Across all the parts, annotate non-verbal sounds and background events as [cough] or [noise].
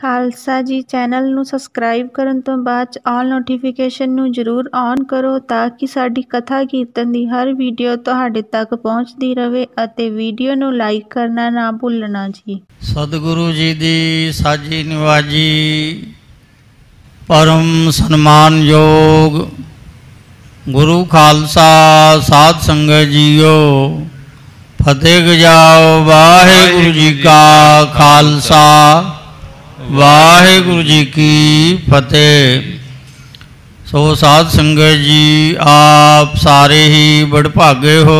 ਖਾਲਸਾ ਜੀ ਚੈਨਲ ਨੂੰ ਸਬਸਕ੍ਰਾਈਬ ਕਰਨ ਤੋਂ ਬਾਅਦ ਆਲ ਨੋਟੀਫਿਕੇਸ਼ਨ ਨੂੰ ਜ਼ਰੂਰ ਔਨ ਕਰੋ ਤਾਂ ਕਿ ਸਾਡੀ ਕਥਾ ਕੀਰਤਨ ਦੀ ਹਰ ਵੀਡੀਓ ਤੁਹਾਡੇ ਤੱਕ ਪਹੁੰਚਦੀ ਰਹੇ ਅਤੇ ਵੀਡੀਓ ਨੂੰ ਲਾਈਕ ਕਰਨਾ ਨਾ ਭੁੱਲਣਾ ਜੀ ਸਤਿਗੁਰੂ ਜੀ ਦੀ ਸਾਜੀ ਨਿਵਾਜੀ ਪਰਮ ਸਨਮਾਨਯੋਗ ਗੁਰੂ ਖਾਲਸਾ ਸਾਧ ਸੰਗਤ ਜੀਓ ਫਤਿਹ ਗਜਾਓ ਵਾਹਿਗੁਰੂ ਜੀ ਕਾ ਖਾਲਸਾ वागुरु जी की फतेह सो साध संगत जी आप सारे ही बड़भागे हो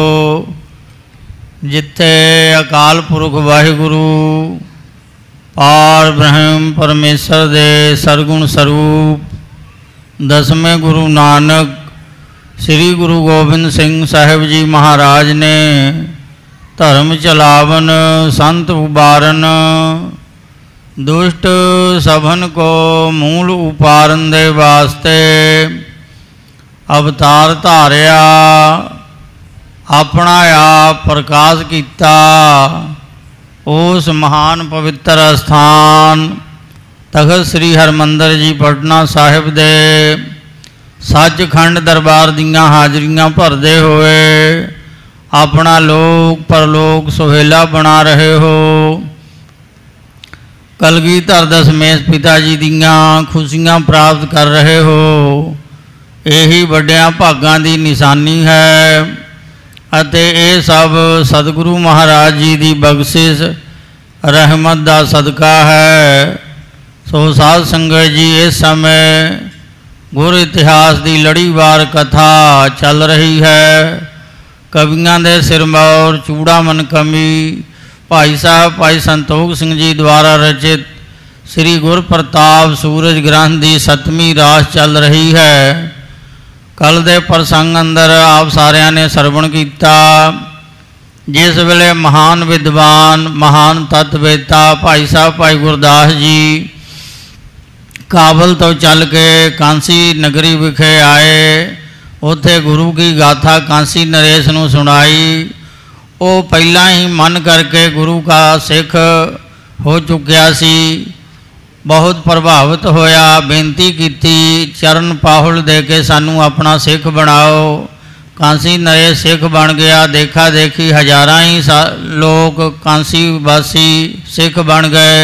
जिथे अकाल पुरख वाहेगुरु पार ब्रह्म परमेसर दे सरगुण स्वरूप दसवें गुरु नानक श्री गुरु गोबिंद सिंह साहेब जी महाराज ने धर्म चलावन संत उबारन दुष्ट सभन को मूल उपारण दे वास्ते अवतार धारिया अपना आप प्रकाश किया उस महान पवित्र स्थान तखत श्री हरिमंदर जी पटना साहिब दे सच खंड दरबार दिया हाजरियां भरते हुए अपना लोक परलोक सुहेला बना रहे हो कलगी धर दशमेश पिता जी दुशियां प्राप्त कर रहे हो यही व्डिया भागा की निशानी है ये सब सतगुरु महाराज जी की बख्शिश रहमत का सदका है सो साध संगत जी इस समय गुर इतिहास की लड़ीवार कथा चल रही है कविया के सिरमौर चूड़ा मनकमी भाई साहब भाई संतोख सिंह जी द्वारा रचित श्री गुर प्रताप सूरज ग्रंथ की सतमी रास चल रही है कल दे प्रसंग अंदर आप सारे ने सरवण किया जिस वेले महान विद्वान महान तत्वेता भाई साहब भाई गुरदास जी काबल तो चल के कंसी नगरी विखे आए उ गुरु की गाथा कंसी नरेश सुनाई वो पहला ही मन करके गुरु का सिख हो चुकया सी बहुत प्रभावित होया बेनती की चरण पाहुल दे के सू अपना सिख बनाओ कंसी नए सिख बन गया देखा देखी हजार ही सा लोग कंसी वासी सिख बन गए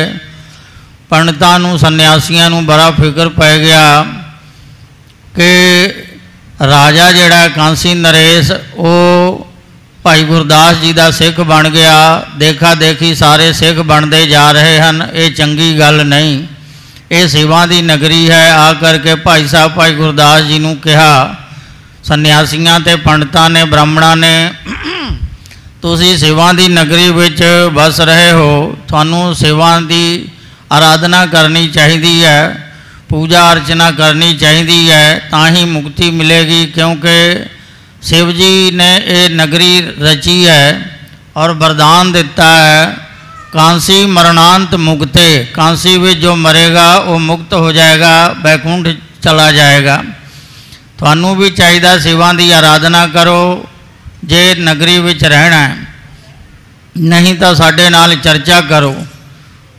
पंडित संन्यासियों बड़ा फिक्र पै गया कि राजा जड़ा कंसी नरेश भाई गुरदास जी का सिख बन गया देखा देखी सारे सिख बनते जा रहे हैं ये चंकी गल नहीं ये सेवा की नगरी है आ करके भाई साहब भाई गुरदास जी ने कहा संन्यासिया पंडित ने ब्राह्मणा ने ती सेवा की नगरी में बस रहे हो थानू सेवा की आराधना करनी चाहिए है पूजा अर्चना करनी चाहिए है ता ही मुक्ति मिलेगी क्योंकि शिव जी ने ये नगरी रची है और वरदान दिता है कांसी मरणांत मुक्ते कांसी भी जो मरेगा वो मुक्त हो जाएगा बैकुंठ चला जाएगा थानू भी चाहिए शिवा की आराधना करो जे नगरी विच रहना है नहीं तो साढ़े नाल चर्चा करो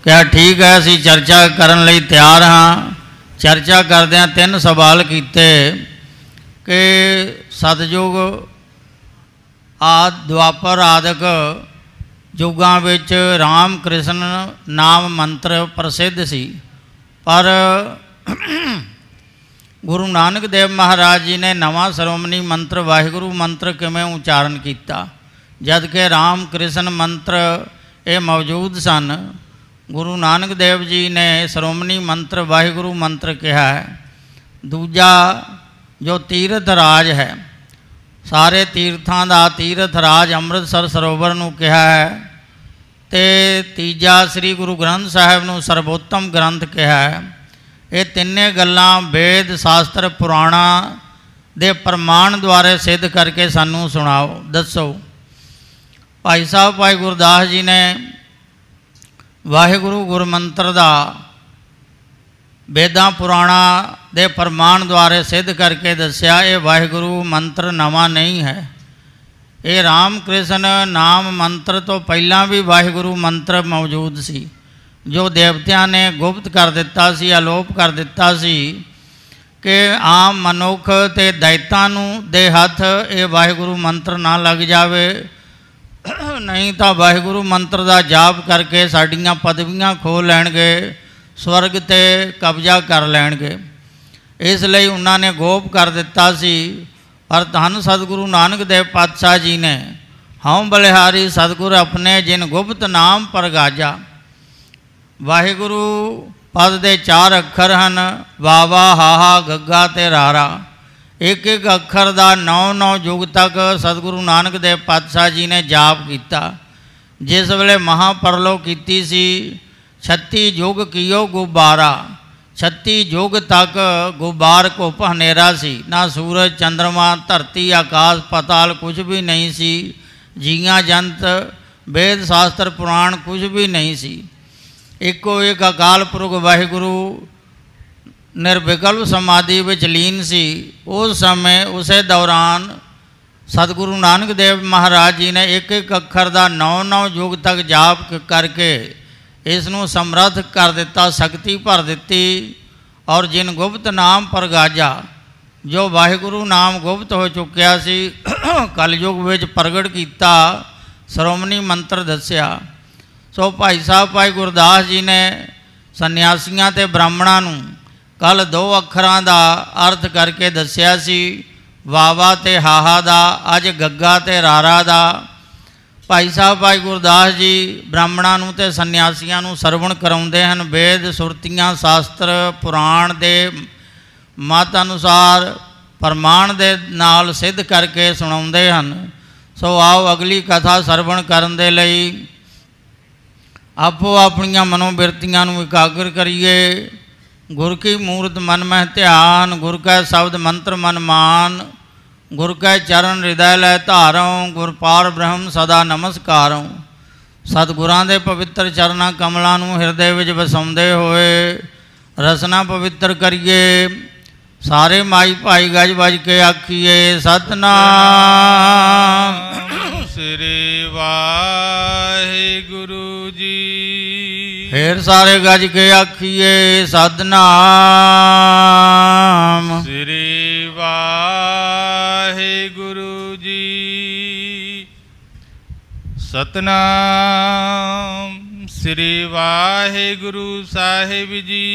क्या ठीक है असी चर्चा करने तैयार हाँ चर्चा करद तीन सवाल किते कि सतयुग आदि द्वापर आदिक युगों में राम कृष्ण नाम मंत्र प्रसिद्ध सी पर [clears throat] गुरु नानक देव महाराज जी ने नवा श्रोमणी मंत्र वाहगुरु मंत्र किमें उच्चारण किया जबकि राम कृष्ण मंत्र ये मौजूद सन गुरु नानक देव जी ने श्रोमणी मंत्र वाहगुरु मंत्र कहा है दूजा जो तीर्थ तीर्थराज है सारे तीर्थां का तीर्थ राज अमृतसर सरोवर कहा है तो तीजा श्री गुरु ग्रंथ साहब न सर्वोत्तम ग्रंथ कहा है ये तिने गल् वेद शास्त्र पुराणा दे प्रमाण द्वारे सिद्ध करके सू सुनाओ दसो भाई साहब भाई गुरदास जी ने वागुरु गुरमंत्र का वेदा पुराणा दे प्रमाण द्वारे सिद्ध करके दस्या ये वाहगुरु मंत्र नवा नहीं है ये राम कृष्ण नाम मंत्र तो पहला भी वाहगुरु मंत्र मौजूद सी जो देवत्या ने गुप्त कर दिता सी आलोप कर दिता सी कि आम मनुख तो दैता दे हथ ये वाहगुरु मंत्र ना लग जाए [clears throat] नहीं तो वाहगुरु मंत्र का जाप करके साड़िया पदवियाँ खो लैन स्वर्ग से कब्जा कर लैन गए इसलिए उन्होंने गोप कर दिता सी पर धन सतगुरु नानक देव पातशाह जी ने हम बलिहारी सतगुर अपने जिन गुप्त नाम पर गाजा वाहेगुरु पद के चार अखर हैं वाहवा हाहा गग्गा तो रारा एक एक अखर का नौ नौ युग तक सतगुरु नानक देव पातशाह जी ने जाप किया जिस वे महापरलो की सी छत्ती जोग कियो गुब्बारा छत्ती जोग तक गुब्बार को पहनेरा सी ना सूरज चंद्रमा धरती आकाश पताल कुछ भी नहीं सी जिया जंत वेद शास्त्र पुराण कुछ भी नहीं सी एको एक अकाल पुरख वाहिगुरु निर्विकल्प समाधि ਵਿੱਚ सी उस समय उस दौरान सतगुरु नानक देव महाराज जी ने एक एक ਇੱਕ ਅੱਖਰ नौ नौ 9 ਯੁਗ ਤੱਕ ਜਾਪ इस समर्थ कर दिता शक्ति भर दिती और जिन गुप्त नाम पर गाजा जो वाहगुरु नाम गुप्त हो चुकया [clears throat] कलयुग प्रगट किया श्रोमणी मंत्र दसिया सो भाई साहब भाई गुरदास जी ने संयासिया ब्राह्मणों कल दो अखर का अर्थ करके दसिया वाहवा हाहा अज गगा रारा दा, ਭਾਈ ਸਾਹਿਬ ਭਾਈ ਗੁਰਦਾਸ ਜੀ ਬ੍ਰਾਹਮਣਾਂ ਨੂੰ ਤੇ ਸੰਨਿਆਸੀਆਂ ਨੂੰ ਸਰਵਣ ਕਰਾਉਂਦੇ ਹਨ ਵੇਦ ਸੁਰਤੀਆਂ ਸ਼ਾਸਤਰ ਪੁਰਾਣ ਦੇ ਮਤ ਅਨੁਸਾਰ ਪਰਮਾਨ ਦੇ ਨਾਲ ਸਿੱਧ ਕਰਕੇ ਸੁਣਾਉਂਦੇ ਹਨ ਸੋ ਆਓ ਅਗਲੀ ਕਥਾ ਸਰਵਣ ਕਰਨ ਦੇ ਲਈ ਆਪੋ ਆਪਣੀਆਂ ਮਨੋਬਿਰਤੀਆਂ ਨੂੰ ਇਕਾਗਰ ਕਰੀਏ ਗੁਰ ਕੀ ਮੂਰਤ ਮਨ ਮਹਿ ਧਿਆਨ ਗੁਰ ਕਾ ਸ਼ਬਦ ਮੰਤਰ ਮਨ ਮਾਨ गुर के चरण हृदय लय धारो गुर पार ब्रह्म सदा नमस्कार सतगुरों के पवित्र चरणा कमलों हिरदे वसाते हुए रसना पवित्र करिए सारे माई भाई गज बज के आखिए सतना श्री गुरु जी फिर सारे गज के आखिए सतना श्री वाह ਵਾਹਿਗੁਰੂ ਜੀ ਸਤਨਾਮ ਸ੍ਰੀ ਵਾਹਿਗੁਰੂ ਸਾਹਿਬ ਜੀ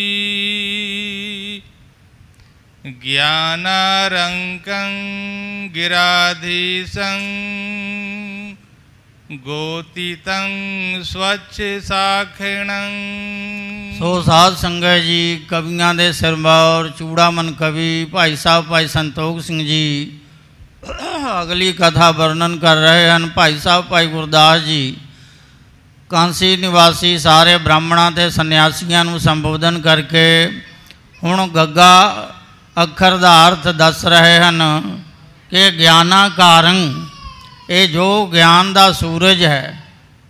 ज्ञानारङ्कं गिराधीशं गोतितं स्वच्छ साखण सो साध संगत जी कविया दे सिरमौर और चूड़ामन कवि भाई साहब भाई संतोख सिंह जी अगली कथा वर्णन कर रहे हैं भाई साहब भाई गुरदास जी कंसी निवासी सारे ब्राह्मणा के संन्यासियों संबोधन करके हूँ गग्गा अखर का अर्थ दस रहे हैं कि ज्ञानाकार जो ज्ञान का सूरज है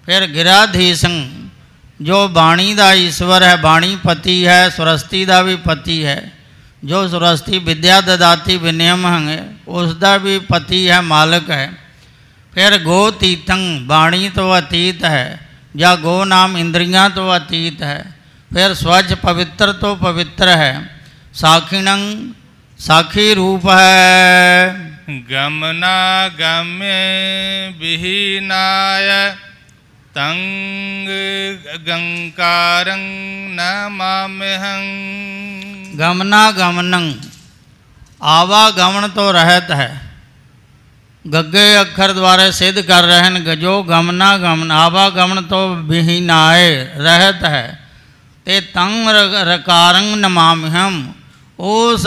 फिर गिराधीस जो बाणी का ईश्वर है बाणी पति है सुरस्ती का भी पति है। जो सुरस्ती विद्या ददाती विनियम हंगे उसका भी पति है मालक है फिर गो तीतंग वाणी तो अतीत है या गो नाम इंद्रियां तो अतीत है फिर स्वच्छ पवित्र तो पवित्र है साखिणंग साखी रूप है गमना गम्य विहीनाय तंग गंकारंग नमाम्यहं गमनागमनं आवागमन तो रहत है गग्गे अक्षर द्वारे सिद्ध कर रहन गजो गमना गमन आवागमन तो विहीनाए रहत है ते तंग रकारंग हम उस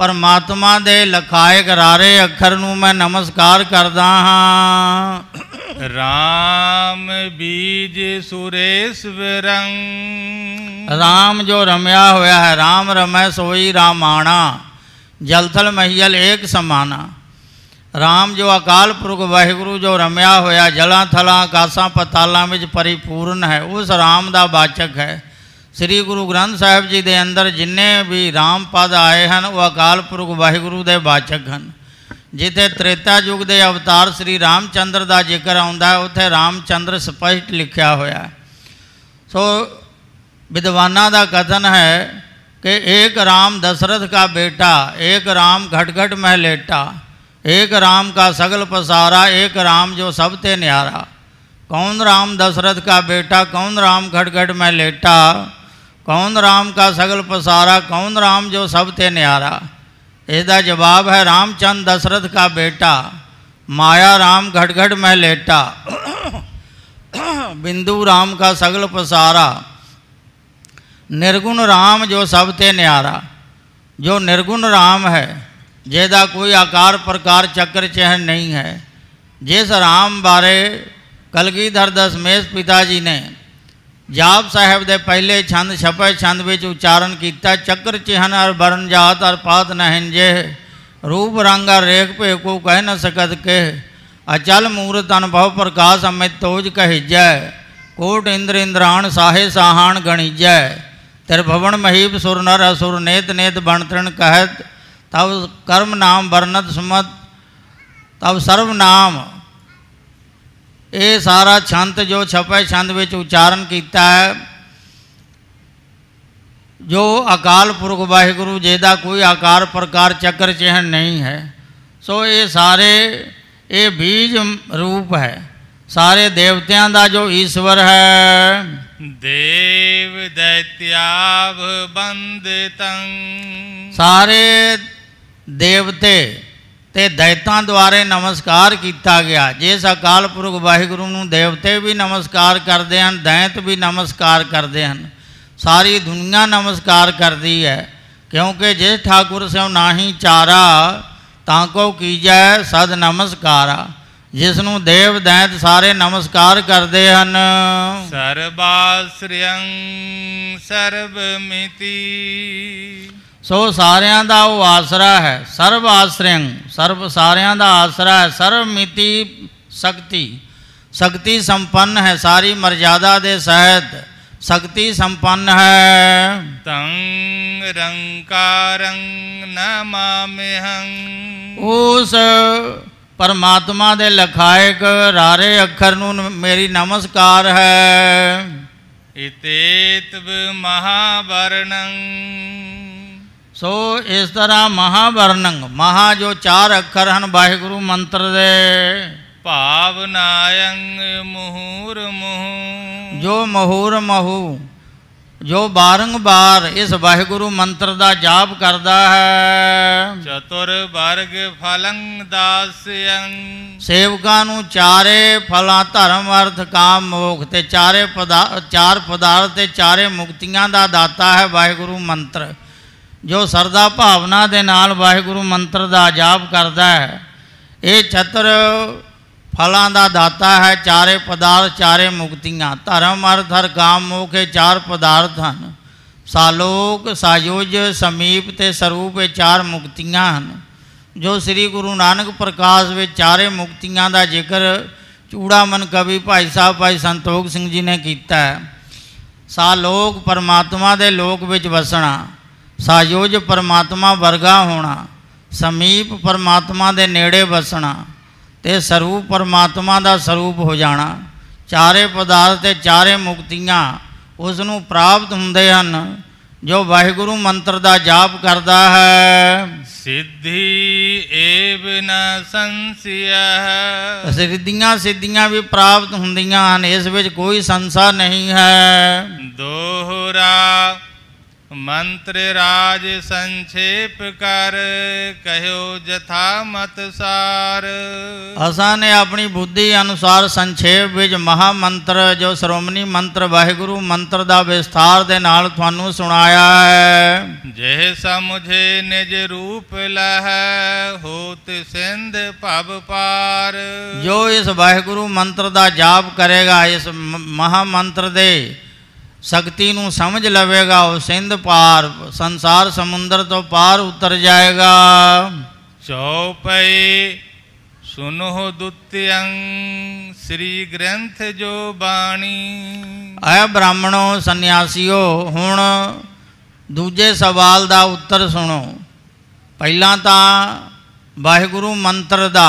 परमात्मा दे लखाए करारे अखर न मैं नमस्कार करदा हाँ राम बीज सुरेश्वर राम जो रमया होया है राम रमै सोई रामाणा जलथल महियल एक समाना राम जो अकाल पुरख वाहगुरु जो रमया होया जला थला आकाशा पताला परिपूर्ण है उस राम का वाचक है श्री गुरु ग्रंथ साहब जी के अंदर जिन्हें भी राम पद आए हैं वह अकाल पुरख वाहगुरु के वाचक हैं जिथे त्रेता युग के अवतार श्री रामचंद्र का जिक्र आता है उतने रामचंद्र स्पष्ट लिखा होया सो विद्वाना का कथन है कि एक राम दशरथ का बेटा एक राम घटघट में लेटा एक राम का सगल पसारा एक राम जो सबते न्यारा कौन राम दशरथ का बेटा कौन राम घटघट में लेटा कौन राम का सगल पसारा कौन राम जो सब ते न्यारा इसका जवाब है रामचंद दशरथ का बेटा माया राम घट घट में लेटा [coughs] बिंदु राम का सगल पसारा निर्गुण राम जो ते न्यारा जो निर्गुण राम है जेदा कोई आकार प्रकार चक्र चहन नहीं है जिस राम बारे कलगीधर दशमेश पिताजी ने जाप साहब के पहले छंद छपे छंद उच्चारण किया चक्र चिहन अर ਅਰ जात अर पात नहन जे रूप रंग अर रेख पे को कह न सकत के अचल मूर्त अनुभव प्रकाश अमित तोज कहिजय कोट इंद्र इंद्राण साहे साहान गणिजय त्रिभुवन महीप सुर नर असुर नेत नेत बणतृण कहत तब कर्म नाम वर्णत सुमत तब सर्वनाम ये सारा छंत जो छपे छंद उच्चारण किया है जो अकाल पुरख जी का कोई आकार प्रकार चक्र चिहन नहीं है सो ये सारे ये बीज रूप है सारे देवत्या का जो ईश्वर है देव दैत्याभ बंद सारे देवते तो दैतों द्वारे नमस्कार किया गया जिस अकाल पुरख वाहगुरु में देवते भी नमस्कार करते हैं दैत भी नमस्कार करते हैं सारी दुनिया नमस्कार करती है क्योंकि जे ठाकुर सिंह ना ही चारा ता की जाए सद नमस्कार जिसन देव दैत सारे नमस्कार करते हैं सर्वाश्रियंग सर्वमिति सो सार्या का आसरा है सर्व आश्रय सर्व सार्या का आसरा है सर्वमिति शक्ति शक्ति संपन्न है सारी मर्यादा दे सहत शक्ति संपन्न है तंग उस परमात्मा दे लखाएक रारे अखर न मेरी नमस्कार है इतेत्व महावरणं ਸੋ ਇਸ ਤਰ੍ਹਾਂ ਮਹਾਵਰਣੰ ਮਹਾ ਜੋ ਚਾਰ ਅੱਖਰ ਹਨ ਵਾਹਿਗੁਰੂ ਮੰਤਰ ਦੇ ਭਾਵਨਾਯੰ ਮਹੂਰ ਮਹੂ ਜੋ ਮਹੂਰ ਮਹੂ ਜੋ ਬਾਰੰਬਾਰ ਇਸ ਵਾਹਿਗੁਰੂ ਮੰਤਰ ਦਾ ਜਾਪ ਕਰਦਾ ਹੈ ਚਤੁਰ ਵਰਗ ਫਲੰ ਦਾਸਯੰ ਸੇਵਕਾਂ ਨੂੰ ਚਾਰੇ ਫਲਾਂ ਧਰਮ ਅਰਥ ਕਾਮ ਮੋਖ ਤੇ ਚਾਰੇ ਪਦਾਰਥ ਚਾਰ ਪਦਾਰਥ ਤੇ ਚਾਰੇ ਮੁਕਤੀਆਂ ਦਾ ਦਾਤਾ ਹੈ ਵਾਹਿਗੁਰੂ ਮੰਤਰ जो श्रद्धा भावना के नाल वाहगुरु मंत्र का जाप करता है ये छत्र फलों का दाता है चारे पदार्थ चारे मुक्तियाँ धर्म अर्थ हर काम मोह चार पदार्थ हैं सालोक सायुज समीप ते सरूप चार मुक्तियाँ हैं जो श्री गुरु नानक प्रकाश में चारे मुक्तियाँ का जिक्र चूड़ामन कवि भाई साहब भाई संतोख सिंह जी ने किया सालोक परमात्मा के लोग वसना ਸਾਯੋਜ ਪਰਮਾਤਮਾ ਵਰਗਾ ਹੋਣਾ ਸਮੀਪ ਪਰਮਾਤਮਾ ਦੇ ਨੇੜੇ ਵਸਣਾ ਤੇ ਸਰੂਪ ਪਰਮਾਤਮਾ ਦਾ ਸਰੂਪ ਹੋ ਜਾਣਾ ਚਾਰੇ ਪਦਾਰਥ ਤੇ ਚਾਰੇ ਮੁਕਤੀਆਂ ਉਸ ਨੂੰ ਪ੍ਰਾਪਤ ਹੁੰਦੇ ਹਨ ਜੋ ਵਾਹਿਗੁਰੂ ਮੰਤਰ ਦਾ ਜਾਪ ਕਰਦਾ ਹੈ ਸਿੱਧੀ ਏਵ ਨ ਸੰਸਿਆ ਸਿੱਧੀਆਂ ਸਿੱਧੀਆਂ ਵੀ ਪ੍ਰਾਪਤ ਹੁੰਦੀਆਂ ਹਨ ਇਸ ਵਿੱਚ ਕੋਈ ਸੰਸਾ ਨਹੀਂ ਹੈ ਦੋਹਰਾ मंत्र राज संक्षेप कर कहो जथा मत सार असा ने अपनी बुद्धि अनुसार संक्षेप विच महामंत्र जो श्रोमणी मंत्र वाहगुरु मंत्र दा विस्तार दे नाल थानू सुनाया है जे समझे निज रूप लह होत सिंध भव पार जो इस वाहेगुरु मंत्र का जाप करेगा इस महामंत्र दे ਸ਼ਕਤੀ ਨੂੰ ਸਮਝ ਲਵੇਗਾ ਉਹ ਸਿੰਧ ਪਾਰ ਸੰਸਾਰ ਸਮੁੰਦਰ ਤੋਂ ਪਾਰ ਉਤਰ ਜਾਏਗਾ ਚੌਪਈ ਸੁਨੋ ਦੁਤਿਯੰ ਸ੍ਰੀ ਗ੍ਰੰਥ ਜੋ ਬਾਣੀ ਐ ਬ੍ਰਾਹਮਣੋ ਸੰਨਿਆਸੀਓ ਹੁਣ ਦੂਜੇ ਸਵਾਲ ਦਾ ਉੱਤਰ ਸੁਣੋ ਪਹਿਲਾਂ ਤਾਂ ਵਾਹਿਗੁਰੂ ਮੰਤਰ ਦਾ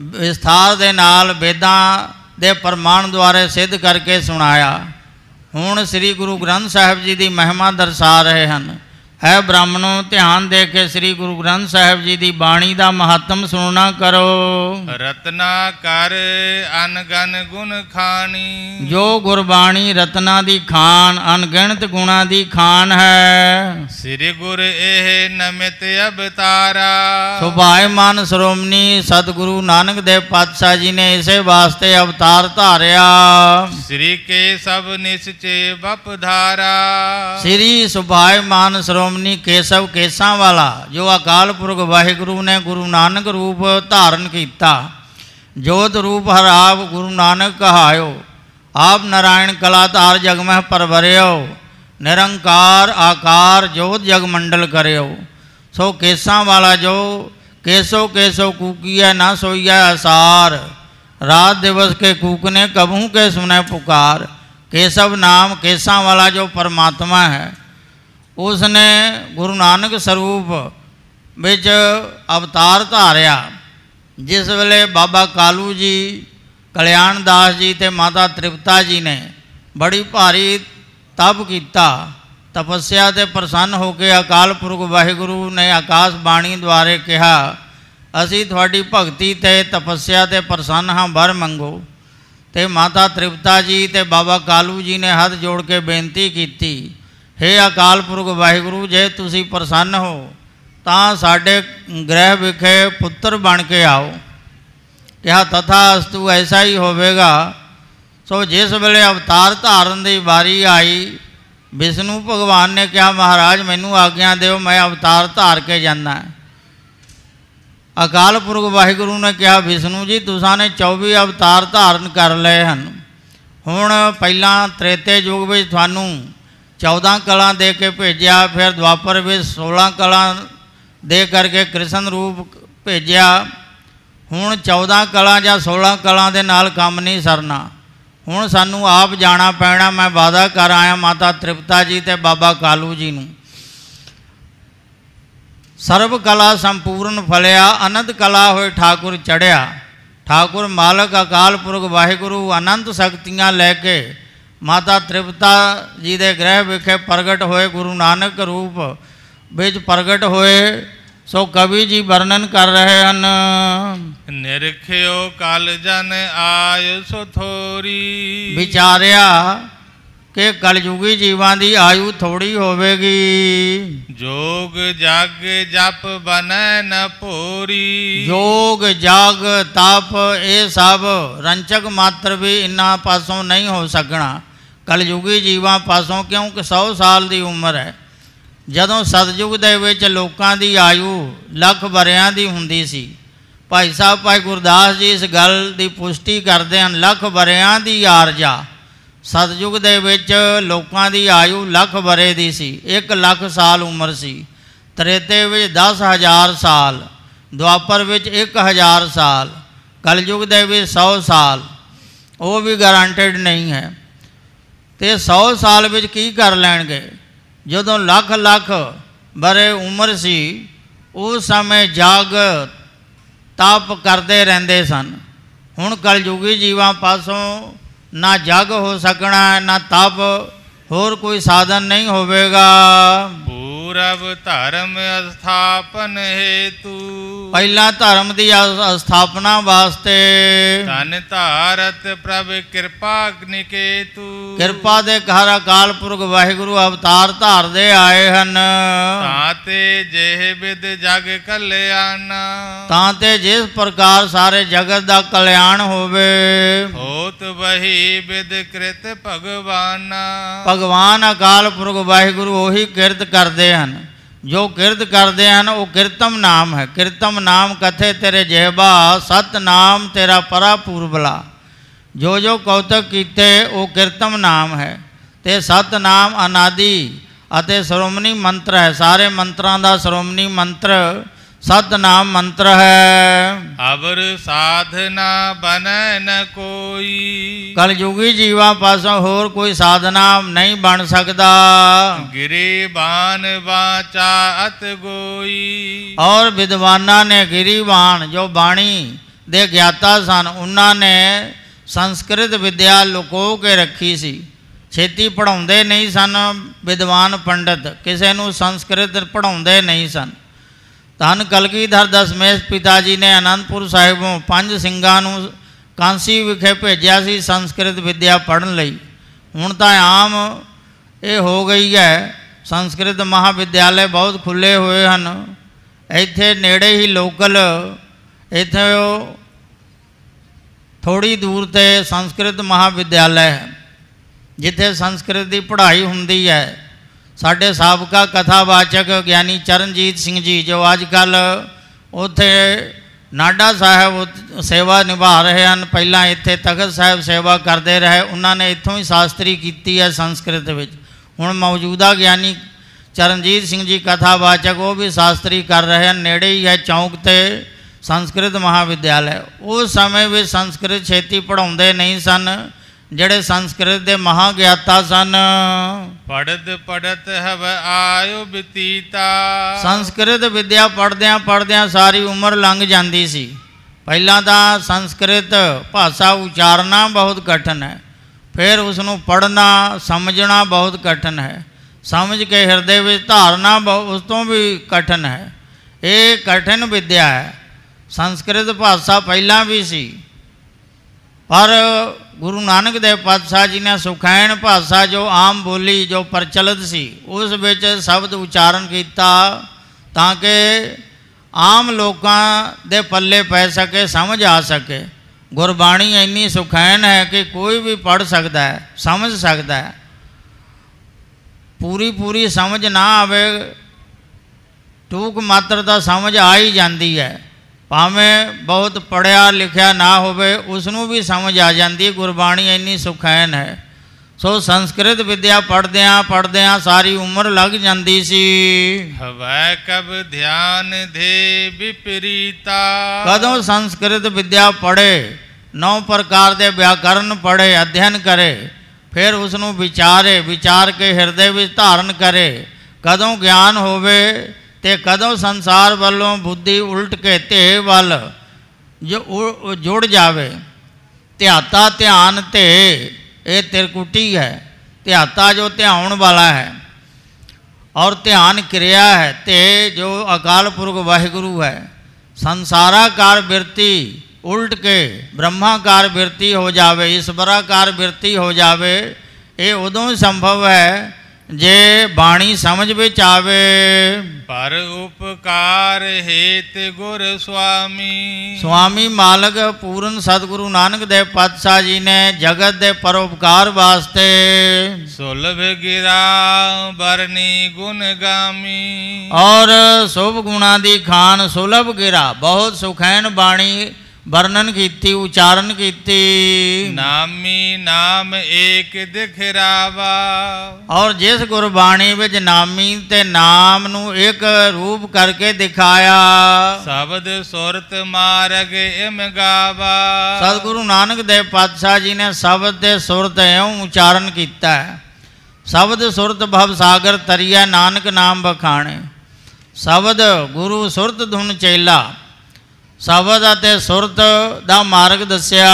ਵਿਸਥਾਰ ਦੇ ਨਾਲ ਵੇਦਾਂ ਦੇ ਪ੍ਰਮਾਣ ਦੁਆਰੇ ਸਿੱਧ ਕਰਕੇ ਸੁਣਾਇਆ ਹੁਣ ਸ੍ਰੀ ਗੁਰੂ ਗ੍ਰੰਥ ਸਾਹਿਬ ਜੀ ਦੀ ਮਹਿਮਾ ਦਰਸਾ ਰਹੇ ਹਨ है ब्राह्मणों ध्यान दे के श्री गुरु ग्रंथ साहब जी की बाणी का महात्म सुनना करो रतना कर अनगन गुण खानी जो गुरबाणी रतना दी खान अनगणित गुणा दी खान है श्री गुर एह नमित अवतारा सुभाय मन श्रोमणी सतगुरु नानक देव पातशाह जी ने इसे वास्ते अवतार धारिया श्री के सब निश्चे बप धारा श्री सुभाय मान श्रोम ਸ਼੍ਰੋਮਣੀ ਕੇਸਵ ਕੇਸਾਂ ਵਾਲਾ ਜੋ ਅਕਾਲ ਪੁਰਖ ਵਾਹਿਗੁਰੂ ਨੇ ਗੁਰੂ ਨਾਨਕ ਰੂਪ ਧਾਰਨ ਕੀਤਾ ਜੋਤ ਰੂਪ ਹਰ ਆਪ ਗੁਰੂ ਨਾਨਕ ਕਹਾਇਓ ਆਪ ਨਰਾਇਣ ਕਲਾਤਾਰ ਜਗਮਹਿ ਪਰਵਰਿਓ ਨਿਰੰਕਾਰ ਆਕਾਰ ਜੋਤ ਜਗ ਮੰਡਲ ਕਰਿਓ ਸੋ ਕੇਸਾਂ ਵਾਲਾ ਜੋ केसो केसो कूकिया ना सोइया असार रात दिवस के कूकने कबू के सुने पुकार केशव नाम केसा वाला जो परमात्मा है उसने गुरु नानक स्वरूप अवतार धारिया जिस वेले बाबा कालू जी कल्याणदास जी तो माता तृप्ता जी ने बड़ी भारी तप किया तपस्या से प्रसन्न होकर अकाल पुरख वाहगुरु ने आकाशवाणी द्वारे कहा असी थोड़ी भगती से तपस्या से प्रसन्न हाँ वर मंगो तो माता तृप्ता जी तो बाबा कालू जी ने हथ जोड़ के बेनती की हे अकाल पुरख वाहगुरु जे ती प्रसन्न हो तो साढ़े ग्रह विखे पुत्र बन के आओ क्या तथा अस्तु ऐसा ही होगा सो जिस वेले अवतार धारण की बारी आई विष्णु भगवान ने कहा महाराज मैनू आग्ञा दो मैं अवतार धार के जाना अकाल पुरख वाहगुरु ने कहा विष्णु जी तुसा ने चौबी अवतार धारण कर ले हूँ पेल त्रेते युग में थानू 14 ਕਲਾਂ ਦੇ ਕੇ ਭੇਜਿਆ ਫਿਰ ਦਵਾਪਰ ਵਿੱਚ 16 ਕਲਾਂ ਦੇ ਕਰਕੇ ਕ੍ਰਿਸ਼ਨ ਰੂਪ ਭੇਜਿਆ ਹੁਣ 14 ਕਲਾਂ ਜਾਂ 16 ਕਲਾਂ ਦੇ ਨਾਲ ਕੰਮ ਨਹੀਂ ਸਰਨਾ ਹੁਣ ਸਾਨੂੰ ਆਪ ਜਾਣਾ ਪੈਣਾ ਮੈਂ ਵਾਦਾ ਕਰ ਆਇਆ ਮਾਤਾ ਤ੍ਰਿਪਤਾ ਜੀ ਤੇ ਬਾਬਾ ਕਾਲੂ ਜੀ ਨੂੰ ਸਰਬ ਕਲਾ ਸੰਪੂਰਨ ਫਲਿਆ ਅਨੰਦ ਕਲਾ ਹੋਏ ਠਾਕੁਰ ਚੜਿਆ ਠਾਕੁਰ ਮਾਲਕ ਅਕਾਲ ਪੁਰਖ ਵਾਹਿਗੁਰੂ ਅਨੰਤ ਸ਼ਕਤੀਆਂ ਲੈ ਕੇ माता तृप्ता जी दे ग्रह विखे प्रगट होए गुरु नानक रूप बिच प्रगट होए सो कवि जी वर्णन कर रहे हैं निरखियो काल जन आयु सो थोरी विचारिया ਕਿ ਕਲਯੁਗੀ ਜੀਵਾਂ ਦੀ ਆਯੂ ਥੋੜੀ ਹੋਵੇਗੀ ਜੋਗ ਜਗ ਜਪ ਬਨੈ ਨ ਭੋਰੀ ਜੋਗ ਜਗ ਤਪ ਇਹ ਸਭ ਰੰਚਕ ਮਾਤਰ ਵੀ ਇਨ੍ਹਾਂ ਪਾਸੋਂ ਨਹੀਂ ਹੋ ਸਕਣਾ ਕਲਯੁਗੀ ਜੀਵਾਂ ਪਾਸੋਂ ਕਿਉਂਕਿ 100 ਸਾਲ ਦੀ ਉਮਰ ਹੈ ਜਦੋਂ ਸਤਜੁਗ ਦੇ ਵਿੱਚ ਲੋਕਾਂ ਦੀ ਆਯੂ ਲੱਖ ਬਰਿਆਂ ਦੀ ਹੁੰਦੀ ਸੀ ਭਾਈ ਸਾਹਿਬ ਭਾਈ ਗੁਰਦਾਸ ਜੀ ਇਸ ਗੱਲ ਦੀ ਪੁਸ਼ਟੀ ਕਰਦੇ ਹਨ ਲੱਖ ਬਰਿਆਂ ਦੀ ਆਰਜਾ सतयुग के आयु लख वरे की सी एक लख साल उम्र सी त्रेते दस हज़ार साल द्वापर एक हज़ार साल कलयुग के सौ साल वह भी गरंटेड नहीं है तो सौ साल में की कर लैन गए जो लख लख बरे उम्र सी उस समय जाग ताप करते रहते सन हूँ कलयुगी जीवों पासों ना जग हो सकना ना तप होर कोई साधन नहीं होगा पूरब धर्म अस्थापन हेतु पहला धर्म की स्थापना वास्ते धन धारत प्रभ कृपा अग्निकेतु कृपा दे घर अकाल पुरख वाहेगुरु अवतार धार दे आए हैं ताते जेह विद जग कल्याण ताते जिस प्रकार सारे जगत का कल्याण होवे होत वही विद कृत भगवान भगवान अकाल पुरख वाहेगुरु ओही कृत करते हैं हैं जो किरत करते हैं वो किरतम नाम है किरतम नाम कथे तेरे जेबा सत नाम तेरा परा पूर्वला जो जो कौतक किते वो किरतम नाम है ते सत नाम अनादि श्रोमणी मंत्र है सारे मंत्रा का श्रोमणी मंत्र सतनाम मंत्र है अबर साधना बन न कोई कलयुगी जीवा पास होर कोई साधना नहीं बन सकता गिरी बान बाचा अत गोई और विद्वाना ने गिरीवान जो बाणी दे ज्ञाता सन उन्होंने संस्कृत विद्या लुको के रखी सी छेती पढ़ाते नहीं सन विद्वान पंडित किसी संस्कृत पढ़ाते नहीं सन धन कलगीधर दशमेश पिता जी ने आनंदपुर साहिबों पांच सिंगा कांसी विखे भेजा सी संस्कृत विद्या पढ़ने लूँ तो आम ये हो गई है संस्कृत महाविद्यालय बहुत खुले हुए हैं इतने नेड़े ही लोकल इत थोड़ी दूर से संस्कृत महाविद्यालय है जिथे संस्कृत की पढ़ाई होंगी है साढ़े सबका कथावाचक ग्ञनी चरणजीत सिंह जी जो अजक उ नाडा साहब सेवा निभा रहे हैं पहला इतने तखत साहब सेवा करते रहे उन्होंने इतों ही शास्त्री की है संस्कृत हूँ मौजूदा ग्ञनी चरणजीत सिंह जी कथावाचक वह भी शास्त्री कर रहे हैं नेड़े ही है चौंक से संस्कृत महाविद्यालय उस समय भी संस्कृत छेती पढ़ाते नहीं सन जड़े संस्कृत के महाज्ञाता सन पढ़त पढ़त हव आयो बतीता संस्कृत विद्या पढ़द पढ़द्या सारी उम्र लंघ जाती सी पहला तो संस्कृत भाषा उचारना बहुत कठिन है फिर उसन पढ़ना समझना बहुत कठिन है समझ के हृदय में धारना बहु उस तो भी कठिन है ये कठिन विद्या है संस्कृत भाषा पहला भी सी पर गुरु नानक देव पातशाह जी ने सुखैन भाषा जो आम बोली जो प्रचलित सी उस विच शब्द उच्चारण किया ताकि आम लोगों के पल्ले पै सके समझ आ सके गुरबाणी इन्नी सुखैन है कि कोई भी पढ़ सकता है समझ सकता है पूरी पूरी समझ ना आवे टूक मात्र समझ आ ही जाती है भावें बहुत पढ़िया लिखा ना हो उसू भी समझ आ जाती गुरबाणी इन्नी सुखैन है सो संस्कृत विद्या पढ़द पढ़द सारी उम्र लग जाती सी हवै कब ध्यान दे विपरीता कदों संस्कृत विद्या पढ़े नौ प्रकार के व्याकरण पढ़े अध्ययन करे फिर उसनों विचारे विचार के हृदय में धारण करे कदों ज्ञान होवे ते कदों संसार वालों बुद्धि उल्ट के ते वाल जो जुड़ जावे त्याता ध्यान ते ये त्रिकुटी है त्याता जो ध्यान वाला है और ध्यान क्रिया है ते जो अकाल पुरख वाहिगुरु है संसाराकार वृत्ति उल्ट के ब्रह्माकार वृत्ति हो जावे ईश्वराकार वृत्ति हो जावे ये उदों संभव है ਜੇ ਬਾਣੀ ਸਮਝ ਵਿੱਚ ਆਵੇ ਪਰ ਉਪਕਾਰ ਹੇਤ ਗੁਰ ਸੁਆਮੀ ਸੁਆਮੀ ਮਾਲਕ ਪੂਰਨ ਸਤਿਗੁਰੂ ਨਾਨਕ ਦੇਵ ਪਾਤਸ਼ਾਹ ਜੀ ਨੇ ਜਗਤ ਦੇ ਪਰਉਪਕਾਰ ਵਾਸਤੇ ਸੁਲਭ ਗਿਰਾ ਬਰਨੀ ਗੁਣ ਗਾਮੀ ਔਰ ਸੁਭ ਗੁਣਾ ਦੀ ਖਾਨ ਸੁਲਭ ਗਿਰਾ ਬਹੁਤ ਸੁਖੈਨ ਬਾਣੀ वर्णन कीती उच्चारण कीती नामी नाम एक दिखरावा और जिस गुरबाणी विच नामी ते नाम नु एक रूप करके दिखाया शब्द सुरत मार्ग इम गावा सतगुरु नानक देव पातशाह जी ने शब्द ते सुरत एवं उच्चारण किया है शब्द सुरत भव सागर तरिया नानक नाम बखाणे शब्द गुरु सुरत धुन चेला ਸ਼ਬਦ ਅਤੇ ਸੁਰਤ ਦਾ ਮਾਰਗ ਦੱਸਿਆ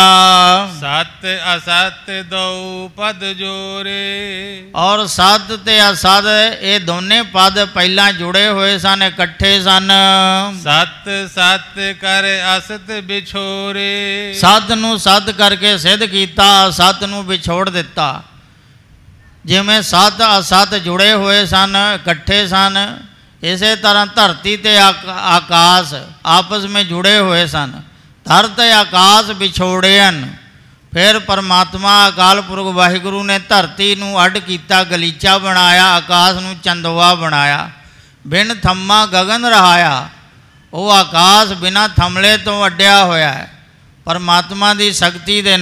ਸਤ ਅਸਤ ਦਉ ਪਦ ਜੋਰੇ ਔਰ ਸਤ ਤੇ ਅਸਤ ਇਹ ਦੋਨੇ ਪਦ ਪਹਿਲਾਂ ਜੁੜੇ ਹੋਏ ਸਨ ਇਕੱਠੇ ਸਨ ਸਤ ਸਤ ਕਰ ਅਸਤ ਵਿਛੋਰੇ ਸਤ ਨੂੰ ਸਤ ਕਰਕੇ ਸਿੱਧ ਕੀਤਾ ਸਤ ਨੂੰ ਵਿਛੋੜ ਦਿੱਤਾ ਜਿਵੇਂ ਸਤ ਅਸਤ ਜੁੜੇ ਹੋਏ ਸਨ ਇਕੱਠੇ ਸਨ इस तरह धरती तो ते आकाश आपस में जुड़े हुए सन धर आकाश बिछोड़े फिर परमात्मा अकाल पुरख वाहगुरु ने धरती अड किया गलीचा बनाया आकाश में चंदवा बनाया बिन थम्मा गगन रहाया वो आकाश बिना थमले तो अड्या होया है परमात्मा की शक्ति दे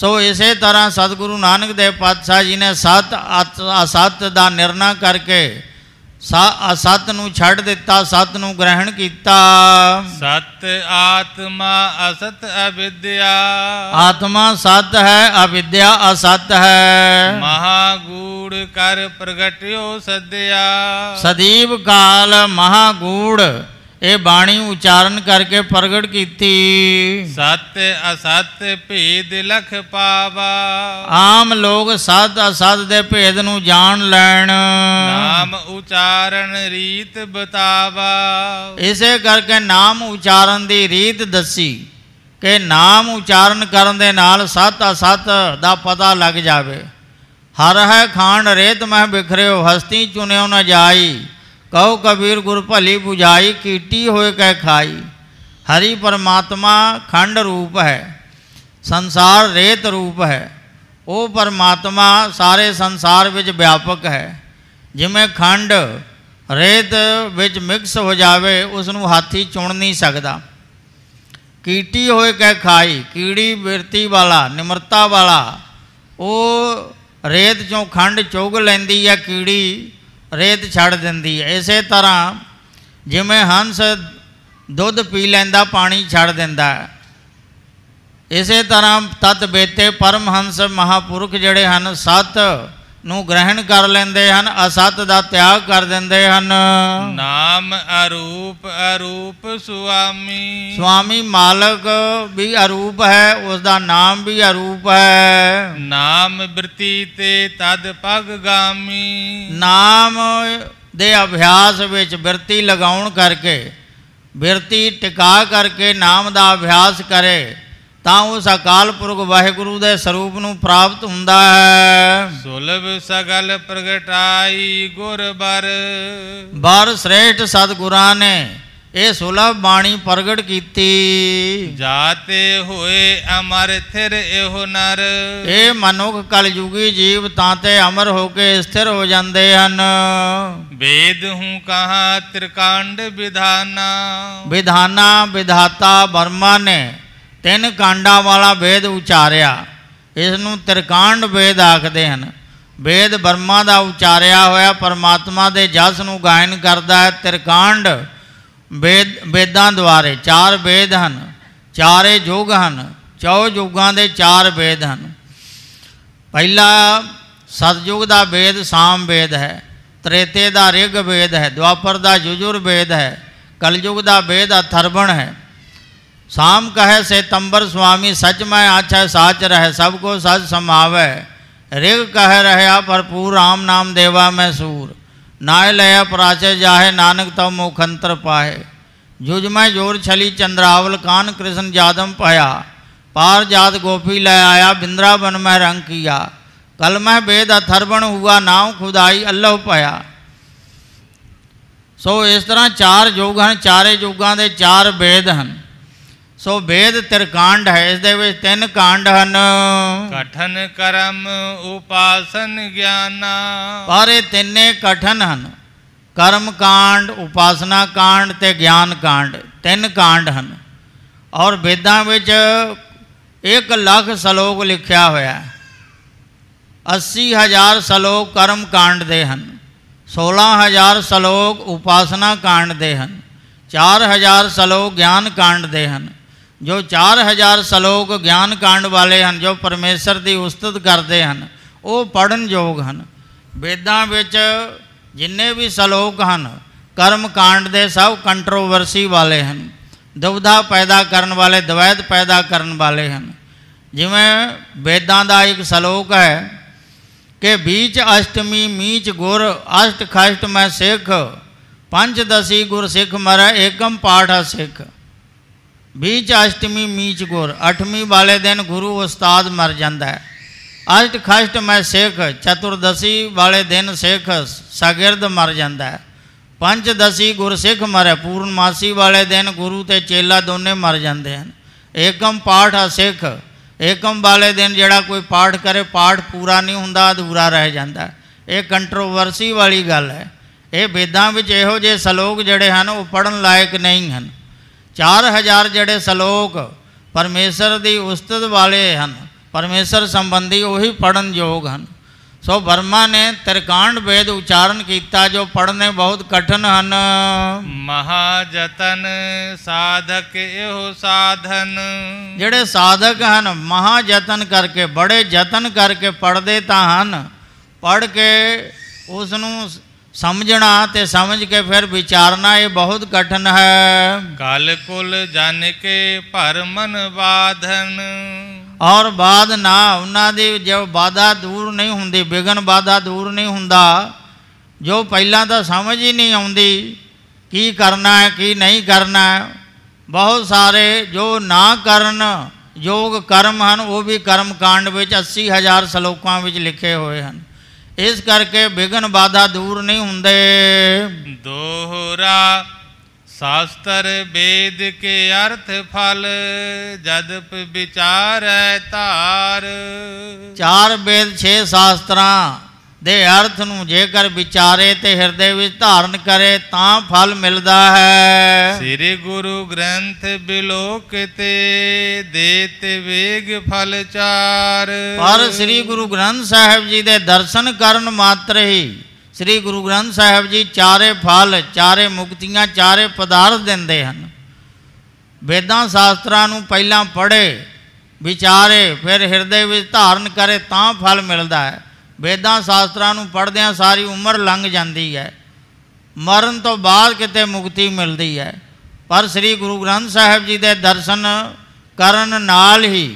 सो इस तरह सतगुरु नानक देव पातशाह जी ने सत असत का निर्णय करके सत न छता सत न ग्रहण किया सत आत्मा असत अविद्या आत्मा सत है अविद्या असत है महागूढ़ कर प्रगटियो सद्या सदीव काल महागूढ़ ਇਹ ਬਾਣੀ ਉਚਾਰਨ ਕਰਕੇ ਪ੍ਰਗਟ ਕੀਤੀ ਸਤ ਅਸਤ ਭੇਦ ਲਖ ਪਾਵਾ ਆਮ ਲੋਕ ਸਤ ਅਸਤ ਦੇ ਭੇਦ ਨੂੰ ਜਾਣ ਲੈਣ ਨਾਮ ਉਚਾਰਨ ਰੀਤ ਬਤਾਵਾ ਇਸੇ ਕਰਕੇ ਨਾਮ ਉਚਾਰਨ ਦੀ ਰੀਤ ਦੱਸੀ ਕਿ ਨਾਮ ਉਚਾਰਨ ਕਰਨ ਦੇ ਨਾਲ ਸਤ ਅਸਤ ਦਾ ਪਤਾ ਲੱਗ ਜਾਵੇ ਹਰ ਹੈ ਖਾਣ ਰੇਤ ਮੈਂ ਬਿਖਰਿਓ ਹਸਤੀ ਚੁਣਿਓ ਨਾ ਜਾਈ कहो कबीर गुर भली बुझाई कीटी हो कह खाई हरि परमात्मा खंड रूप है संसार रेत रूप है ओ परमात्मा सारे संसार विच व्यापक है जिमें खंड रेत विच मिक्स हो जावे उसनों हाथी चुन नहीं सकता कीटी होए कह खाई कीड़ी बिरती वाला निम्रता वाला ओ रेत चो खंड चुग लेंदी या कीड़ी ਰੇਤ ਛੱਡ ਦਿੰਦੀ ਹੈ ਇਸੇ ਤਰ੍ਹਾਂ ਜਿਵੇਂ ਹੰਸ ਦੁੱਧ ਪੀ ਲੈਂਦਾ ਪਾਣੀ ਛੱਡ ਦਿੰਦਾ ਹੈ ਇਸੇ ਤਰ੍ਹਾਂ ਤਤ ਬੇਤੇ ਪਰਮ ਹੰਸ ਮਹਾਪੁਰਖ ਜਿਹੜੇ ਹਨ ਸਤ ਨੂੰ ਗ੍ਰਹਿਣ ਕਰ ਲੈਂਦੇ ਹਨ ਅਸਤ ਦਾ ਤਿਆਗ ਕਰ ਦਿੰਦੇ ਹਨ ਨਾਮ ਅਰੂਪ ਅਰੂਪ ਸੁਆਮੀ ਸੁਆਮੀ ਮਾਲਕ ਵੀ ਅਰੂਪ ਹੈ ਉਸ ਦਾ ਨਾਮ ਵੀ ਅਰੂਪ ਹੈ ਨਾਮ ਬ੍ਰਤੀ ਤੇ ਤਦ ਪਗ ਗਾਮੀ ਨਾਮ ਦੇ ਅਭਿਆਸ ਵਿੱਚ ਬ੍ਰਤੀ ਲਗਾਉਣ ਕਰਕੇ ਬ੍ਰਤੀ ਟਿਕਾ ਕਰਕੇ ਨਾਮ ਦਾ ਅਭਿਆਸ ਕਰੇ ता उस अकाल पुरख वाहगुरु के स्वरूप न प्राप्त हों सुलभ सगल प्रगटाई गुर बर बर श्रेष्ठ सतगुरान ने यह सुलभ बाणी प्रगट की जाते हुए अमर थिर एहो नर ये मनुख कलयुगी जीव ताते अमर होके स्थिर हो जाते हैं वेद हूँ कहा त्रिकांड विधाना विधाना विधाता बर्मा ने ਤਿੰਨ ਕਾਂਡਾ ਵਾਲਾ ਵੇਦ ਉਚਾਰਿਆ ਇਸ ਨੂੰ ਤ੍ਰਿਕਾਂਡ ਵੇਦ ਆਖਦੇ ਹਨ ਵੇਦ ਬਰਮਾ ਦਾ ਉਚਾਰਿਆ ਹੋਇਆ ਪਰਮਾਤਮਾ ਦੇ ਜਸ ਨੂੰ ਗਾਇਨ ਕਰਦਾ ਹੈ ਤ੍ਰਿਕਾਂਡ ਵੇਦ ਵੇਦਾਂ ਦੁਆਰੇ ਚਾਰ ਵੇਦ ਹਨ ਚਾਰੇ ਯੁਗ ਹਨ ਚੌ ਯੁਗਾਂ ਦੇ ਚਾਰ ਵੇਦ ਹਨ ਪਹਿਲਾ ਸਤਜੁਗ ਦਾ ਵੇਦ ਸਾਮ ਵੇਦ ਹੈ ਤ੍ਰੇਤੇ ਦਾ ਰਿਗ ਵੇਦ ਹੈ ਦੁਆਪਰ ਦਾ ਯਜੁਰ ਵੇਦ ਹੈ ਕਲਯੁਗ ਦਾ ਵੇਦ ਅਥਰਵਣ ਹੈ शाम कहे सेतंबर स्वामी सच में अच्छा साच रहे सबको सच समावे ऋग कह रहे भरपूर राम नाम देवा में सूर नाय लय पराचय जाहे नानक तव मुखंतर पाए जुजमय जोर छली चंद्रावल कान कृष्ण जादम पया पार जात गोपी लय आया बिंद्रावन में रंग किया कल मह वेद अथर्वण हुआ नाव खुदाई अल्लाह पया सो इस तरह चार युग हैं चारे ਯੋਗਾਂ के चार वेद हैं सो वेद त्रिकांड है इस तीन कांड हैं कठन कर्म उपासन ज्ञाना पर तिने कठन हैं कर्म कांड उपासना कांड ते ज्ञान कांड तीन कांड हैं और वेदा में एक लख सलोक लिखा होया अस्सी हज़ार सलोक कर्म कांड दे सोलह हज़ार सलोक उपासना कांड दे चार हज़ार सलोक ज्ञान कांड दे हैं जो चार हज़ार श्लोक ज्ञान कांड वाले हैं जो परमेसर की उसत करते हैं वह पढ़न योग हैं वेदा बच्चे जिने भी श्लोक हैं कर्म कांड के सब कंट्रोवर्सी वाले हैं दुविधा पैदा करने वाले दवैत पैदा करने वाले हैं जिमें वेदा का एक श्लोक है कि बीच अष्टमी मीच गुर अष्ट खष्ट मैं सिख पंचदशी दसी गुर सिख मर एकम पाठ है सिख बीच अष्टमी मीच गुर अठवीं वाले दिन गुरु उस्ताद मर जाता है अष्ट खष्ट मैं सिख चतुर्दशी वाले दिन सिख सगिरद मर जाता है पंचदशी गुरसिख मरे पूर्णमासी वाले दिन गुरु तो चेला दोने मर जाते हैं एकम पाठ असिख एकम वाले दिन जोड़ा कोई पाठ करे पाठ पूरा नहीं हों अधूरा रह जाता है ये कंट्रोवर्सी वाली गल है ये वेदा यहोजे सलोक जड़े हैं वो पढ़न लायक नहीं हैं चार हज़ार जड़े सलोक परमेसर की उसत वाले हैं परमेसर संबंधी उ पढ़न योग हैं सो वर्मा ने त्रिकांड वेद उच्चारण किया जो पढ़ने बहुत कठिन हैं महाजतन साधक यो साधन जड़े साधक हैं महाजतन करके बड़े जतन करके पढ़ते तो हैं पढ़ के उसनों समझना ते समझ के फिर विचारना ये बहुत कठिन है गल कुल जन के पर मन बाधन और बाद ना उन्होंने जो बाधा दूर नहीं होंगी बिघन बाधा दूर नहीं हों जो पहला तो समझ ही नहीं आती की करना है की नहीं करना है बहुत सारे जो ना करन योग कर्म हैं वो भी कर्मकंड अस्सी हज़ार श्लोकों लिखे हुए हैं इस करके विघन बाधा दूर नहीं होंगे दोहरा शास्त्र वेद के अर्थ फल जदप विचार है तार चार वेद छे शास्त्रा दे अर्थ न जेकर विचारे तो हिरदे धारण करे तो फल मिलता है श्री गुरु ग्रंथ बिलोक देते फल चार पर श्री गुरु ग्रंथ साहब जी के दर्शन कर मात्र ही श्री गुरु ग्रंथ साहब जी चारे फल चारे मुक्तियाँ चारे पदार्थ देंदे वेदा शास्त्रा पढ़े विचारे फिर हिरदे धारण करे तो फल मिलता है ਵੇਦਾਂ ਸ਼ਾਸਤਰਾਂ ਨੂੰ ਪੜ੍ਹਦਿਆਂ ਸਾਰੀ ਉਮਰ ਲੰਘ ਜਾਂਦੀ ਹੈ ਮਰਨ ਤੋਂ ਬਾਅਦ ਕਿਤੇ ਮੁਕਤੀ ਮਿਲਦੀ ਹੈ ਪਰ ਸ੍ਰੀ ਗੁਰੂ ਗ੍ਰੰਥ ਸਾਹਿਬ ਜੀ ਦੇ ਦਰਸ਼ਨ ਕਰਨ ਨਾਲ ਹੀ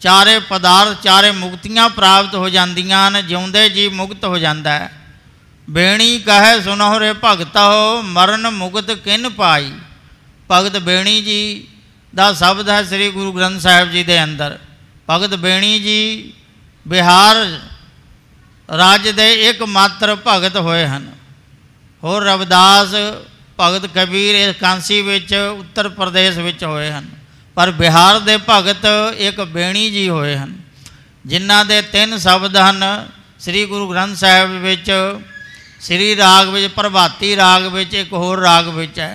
ਚਾਰੇ ਪਦਾਰਥ ਚਾਰੇ ਮੁਕਤੀਆਂ ਪ੍ਰਾਪਤ ਹੋ ਜਾਂਦੀਆਂ ਹਨ ਜਿਉਂਦੇ ਜੀ ਮੁਕਤ ਹੋ ਜਾਂਦਾ ਹੈ ਬੇਣੀ ਕਹੇ ਸੁਨੋ ਰੇ ਭਗਤੋ ਮਰਨ ਮੁਕਤ ਕਿਨ ਪਾਈ ਭਗਤ ਬੇਣੀ ਜੀ ਦਾ ਸ਼ਬਦ ਹੈ ਸ੍ਰੀ ਗੁਰੂ ਗ੍ਰੰਥ ਸਾਹਿਬ ਜੀ ਦੇ ਅੰਦਰ ਭਗਤ ਬੇਣੀ ਜੀ ਬਿਹਾਰ राज दे एक मात्र भगत होए हैं होर रविदास भगत कबीर कांसी उत्तर प्रदेश में होए हैं पर बिहार के भगत एक बेणी जी होए हैं जिन्ह के तीन शब्द हैं श्री गुरु ग्रंथ साहब श्री राग में प्रभाती राग में एक होर राग में है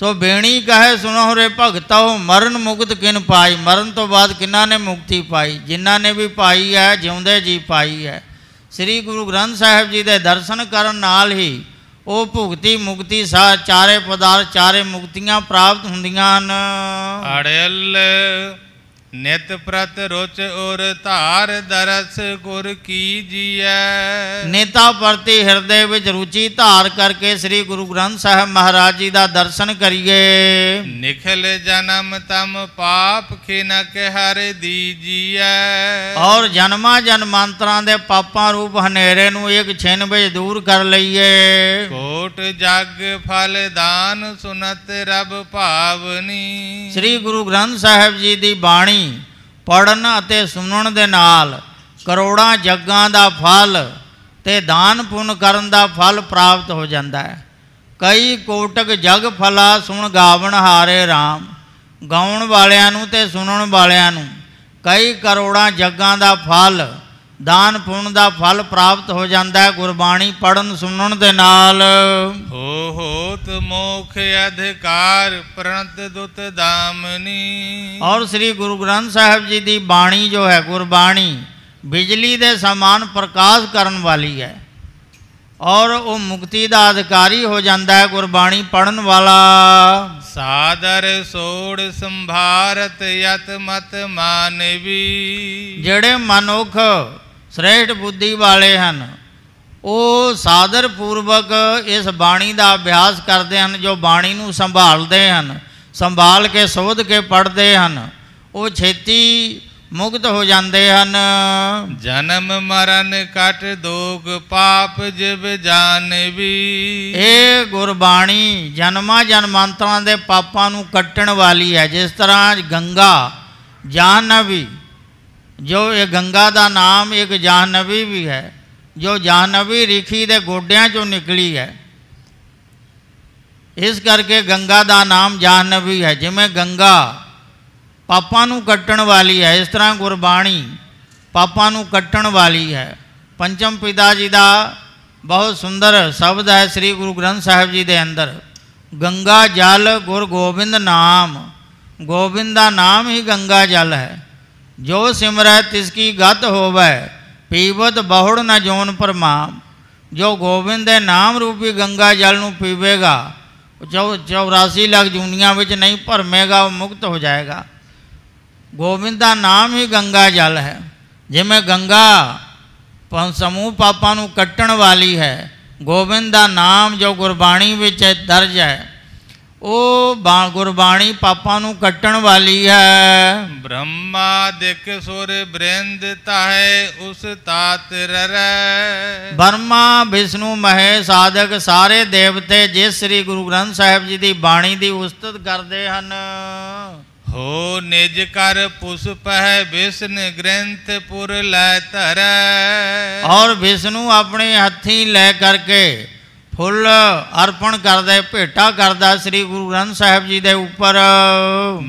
सो बेणी कहे सुनो रे भगत मरण मुक्त किन पाई मरण तो बाद कि मुक्ति पाई जिन्होंने भी पाई है ज्यौदे जी पाई है ਸ੍ਰੀ ਗੁਰੂ ਗ੍ਰੰਥ ਸਾਹਿਬ ਜੀ ਦੇ ਦਰਸ਼ਨ ਕਰਨ ਨਾਲ ਹੀ ਉਹ ਭੁਗਤੀ ਮੁਕਤੀ ਸਾ ਚਾਰੇ ਪਦਾਰ ਚਾਰੇ ਮੁਕਤੀਆਂ ਪ੍ਰਾਪਤ ਹੁੰਦੀਆਂ ਹਨ ਅੜੇਲ नित प्रत रुच उर धार दरस गुर की जिय नेता प्रति हृदय ਵਿੱਚ ਰੁਚੀ ਧਾਰ ਕਰਕੇ ਸ੍ਰੀ ਗੁਰੂ ਗ੍ਰੰਥ ਸਾਹਿਬ ਮਹਾਰਾਜ ਜੀ ਦਾ ਦਰਸ਼ਨ ਕਰੀਏ ਨਿਖਲ ਜਨਮ ਤਮ ਪਾਪ ਖਿਨਕ ਹਰ ਦੀਜੀਐ ਔਰ ਜਨਮਾਂ ਜਨਮਾਂਤਰਾਂ ਦੇ ਪਾਪਾਂ ਰੂਪ ਹਨੇਰੇ ਨੂੰ ਇੱਕ ਛਿਨ ਵਿੱਚ ਦੂਰ ਕਰ ਲਈਏ ਕੋਟ ਜਗ ਫਲ ਦਾਨ ਸੁਨਤ ਰਬ ਭਾਵਨੀ ਸ੍ਰੀ ਗੁਰੂ ਗ੍ਰੰਥ ਸਾਹਿਬ ਜੀ ਦੀ ਬਾਣੀ ਬਾਣੀ ਪੜਨ ਅਤੇ ਸੁਣਨ ਦੇ ਨਾਲ ਕਰੋੜਾਂ ਜੱਗਾਂ ਦਾ ਫਲ ਤੇ ਦਾਨ ਪੁੰਨ ਕਰਨ ਦਾ ਫਲ ਪ੍ਰਾਪਤ ਹੋ ਜਾਂਦਾ ਹੈ ਕਈ ਕੋਟਕ ਜਗ ਫਲਾ ਸੁਣ ਗਾਵਣ ਹਾਰੇ RAM ਗਾਉਣ ਵਾਲਿਆਂ ਨੂੰ ਤੇ ਸੁਣਨ ਵਾਲਿਆਂ ਨੂੰ ਕਈ ਕਰੋੜਾਂ ਜੱਗਾਂ ਦਾ ਫਲ ਦਾਨ ਪੁੰਨ ਦਾ ਫਲ ਪ੍ਰਾਪਤ ਹੋ ਜਾਂਦਾ ਹੈ ਗੁਰਬਾਣੀ ਪੜਨ ਸੁਣਨ ਦੇ ਨਾਲ ਹੋ ਹੋਤ ਮੋਖ ਅਧਿਕਾਰ ਪ੍ਰਣਤ ਦੁਤ ਦਾਮਨੀ ਔਰ ਸ੍ਰੀ ਗੁਰੂ ਗ੍ਰੰਥ ਸਾਹਿਬ ਜੀ ਦੀ ਬਾਣੀ ਜੋ ਹੈ ਗੁਰਬਾਣੀ ਬਿਜਲੀ ਦੇ ਸਮਾਨ ਪ੍ਰਕਾਸ਼ ਕਰਨ ਵਾਲੀ ਹੈ ਔਰ ਉਹ ਮੁਕਤੀ ਦਾ ਅਧਿਕਾਰੀ ਹੋ ਜਾਂਦਾ ਹੈ ਗੁਰਬਾਣੀ ਪੜਨ ਵਾਲਾ ਸਾਦਰ ਸੋੜ ਸੰਭਾਰਤ ਯਤ ਮਤ ਮਾਨਵੀ ਜਿਹੜੇ ਮਨੁੱਖ ਸ੍ਰੇਸ਼ਟ ਬੁੱਧੀ ਵਾਲੇ ਹਨ ਉਹ ਸਾਦਰ ਪੂਰਵਕ ਇਸ ਬਾਣੀ ਦਾ ਅਭਿਆਸ ਕਰਦੇ ਹਨ ਜੋ ਬਾਣੀ ਨੂੰ ਸੰਭਾਲਦੇ ਹਨ ਸੰਭਾਲ ਕੇ ਸੋਧ ਕੇ ਪੜ੍ਹਦੇ ਹਨ ਉਹ ਛੇਤੀ ਮੁਕਤ ਹੋ ਜਾਂਦੇ ਹਨ ਜਨਮ ਮਰਨ ਕਟ ਦੋਗ ਪਾਪ ਜਿਵ ਜਾਣਵੀ ਇਹ ਗੁਰਬਾਣੀ ਜਨਮਾਂ ਜਨਮਾਂਤਰਾਂ ਦੇ ਪਾਪਾਂ ਨੂੰ ਕੱਟਣ ਵਾਲੀ ਹੈ ਜਿਸ ਤਰ੍ਹਾਂ ਗੰਗਾ ਜਾਹਨਵੀ जो ये गंगा का नाम एक जाहनवी भी है जो जाहनवी रिखी के गोड्या चो निकली है इस करके गंगा का नाम जाहनवी है जिमें गंगा पापा कट्ट वाली है इस तरह गुरबाणी पापा कट्ट वाली है पंचम पिता जी का बहुत सुंदर शब्द है श्री गुरु ग्रंथ साहब जी के अंदर गंगा जल गुर गोबिंद नाम गोबिंद का नाम ही गंगा जल है जो सिमरह तिसकी गत होवै पीवत बहुड़ न जोन पर माम जो गोविंद है नाम रूपी गंगा जल ਨੂੰ ਪੀਵੇਗਾ ਚੌ 84 ਲੱਖ ਜੁਨੀਆਂ ਵਿੱਚ ਨਹੀਂ ਭਰਮੇਗਾ ਉਹ ਮੁਕਤ ਹੋ ਜਾਏਗਾ ਗੋਬਿੰਦ ਦਾ ਨਾਮ ਹੀ ਗੰਗਾ ਜਲ ਹੈ ਜਿਵੇਂ ਗੰਗਾ ਸਮੂਹ ਪਾਪਾਂ ਨੂੰ ਕੱਟਣ ਵਾਲੀ ਹੈ ਗੋਬਿੰਦ ਦਾ ਨਾਮ ਜੋ ਗੁਰਬਾਣੀ ਵਿੱਚ ਦਰਜ ਹੈ ਉਹ ਗੁਰਬਾਣੀ ਪਾਪਾਂ ਨੂੰ ਕੱਟਣ ਵਾਲੀ ਹੈ ਬ੍ਰਹਮਾ ਦੇਖ ਸੁਰ ਬ੍ਰਿੰਦ ਤਾਏ ਉਸ ਤਾਤ ਰਰੈ ਬਰਮਾ ਵਿਸ਼ਨੂੰ ਮਹੇ ਸਾਧਕ ਸਾਰੇ ਦੇਵਤੇ ਜੇ ਸ੍ਰੀ ਗੁਰੂ ਗ੍ਰੰਥ ਸਾਹਿਬ ਜੀ ਦੀ ਬਾਣੀ ਦੀ ਉਸਤਤ ਕਰਦੇ ਹਨ ਹੋ ਨਿਜ ਕਰ ਪੁਸਪਹਿ ਹੈ ਵਿਸ਼ਨ ਗ੍ਰੰਥ ਪੁਰ ਲੈ ਧਰੈ ਔਰ ਵਿਸ਼ਨੂੰ ਆਪਣੇ ਹੱਥੀ ਲੈ ਕਰਕੇ फुल अर्पण कर दे भेटा करता श्री गुरु ग्रंथ साहब जी के उपर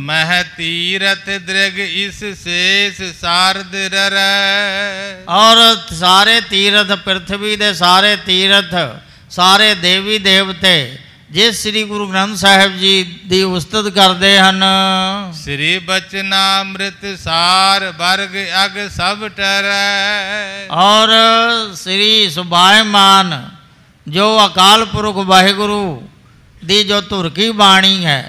मह तीरथ दृग इस शेष और सारे तीरथ पृथ्वी के सारे तीरथ सारे देवी देवते जिस श्री गुरु ग्रंथ साहब जी की उस्तत करते हैं श्री बचना अमृत सार वर्ग अग सब टर और श्री मान जो अकाल पुरख वाहेगुरु की जो धुरकी बाणी है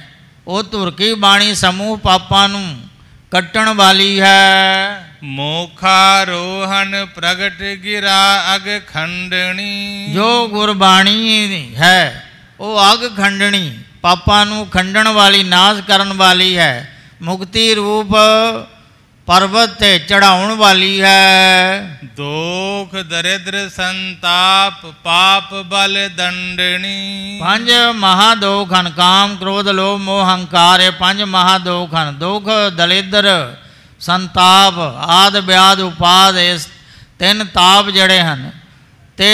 वह धुरकी बाणी समूह पापा कट्ट वाली है मोखा रोहन प्रगट गिरा अग खंडनी जो गुरबाणी है वो अग खंडनी पापा खंडन वाली नाश करी है मुक्ति रूप ਪਰਬਤ ਤੇ ਚੜਾਉਣ ਵਾਲੀ ਹੈ ਦੋਖ ਦਰਿਦ੍ਰ ਸੰਤਾਪ ਪਾਪ ਬਲ ਦੰਡਣੀ ਪੰਜ ਮਹਾ ਦੋਖ ਹਨ ਕਾਮ ਕ੍ਰੋਧ ਲੋਭ ਮੋਹ ਹੰਕਾਰ ਇਹ ਪੰਜ ਮਹਾ ਦੋਖ ਹਨ ਦੁਖ ਦਲੇਦਰ ਸੰਤਾਪ ਆਦ ਬਿਆਦ ਉਪਾਦ ਇਸ ਤਿੰਨ ਤਾਪ ਜਿਹੜੇ ਹਨ ਤੇ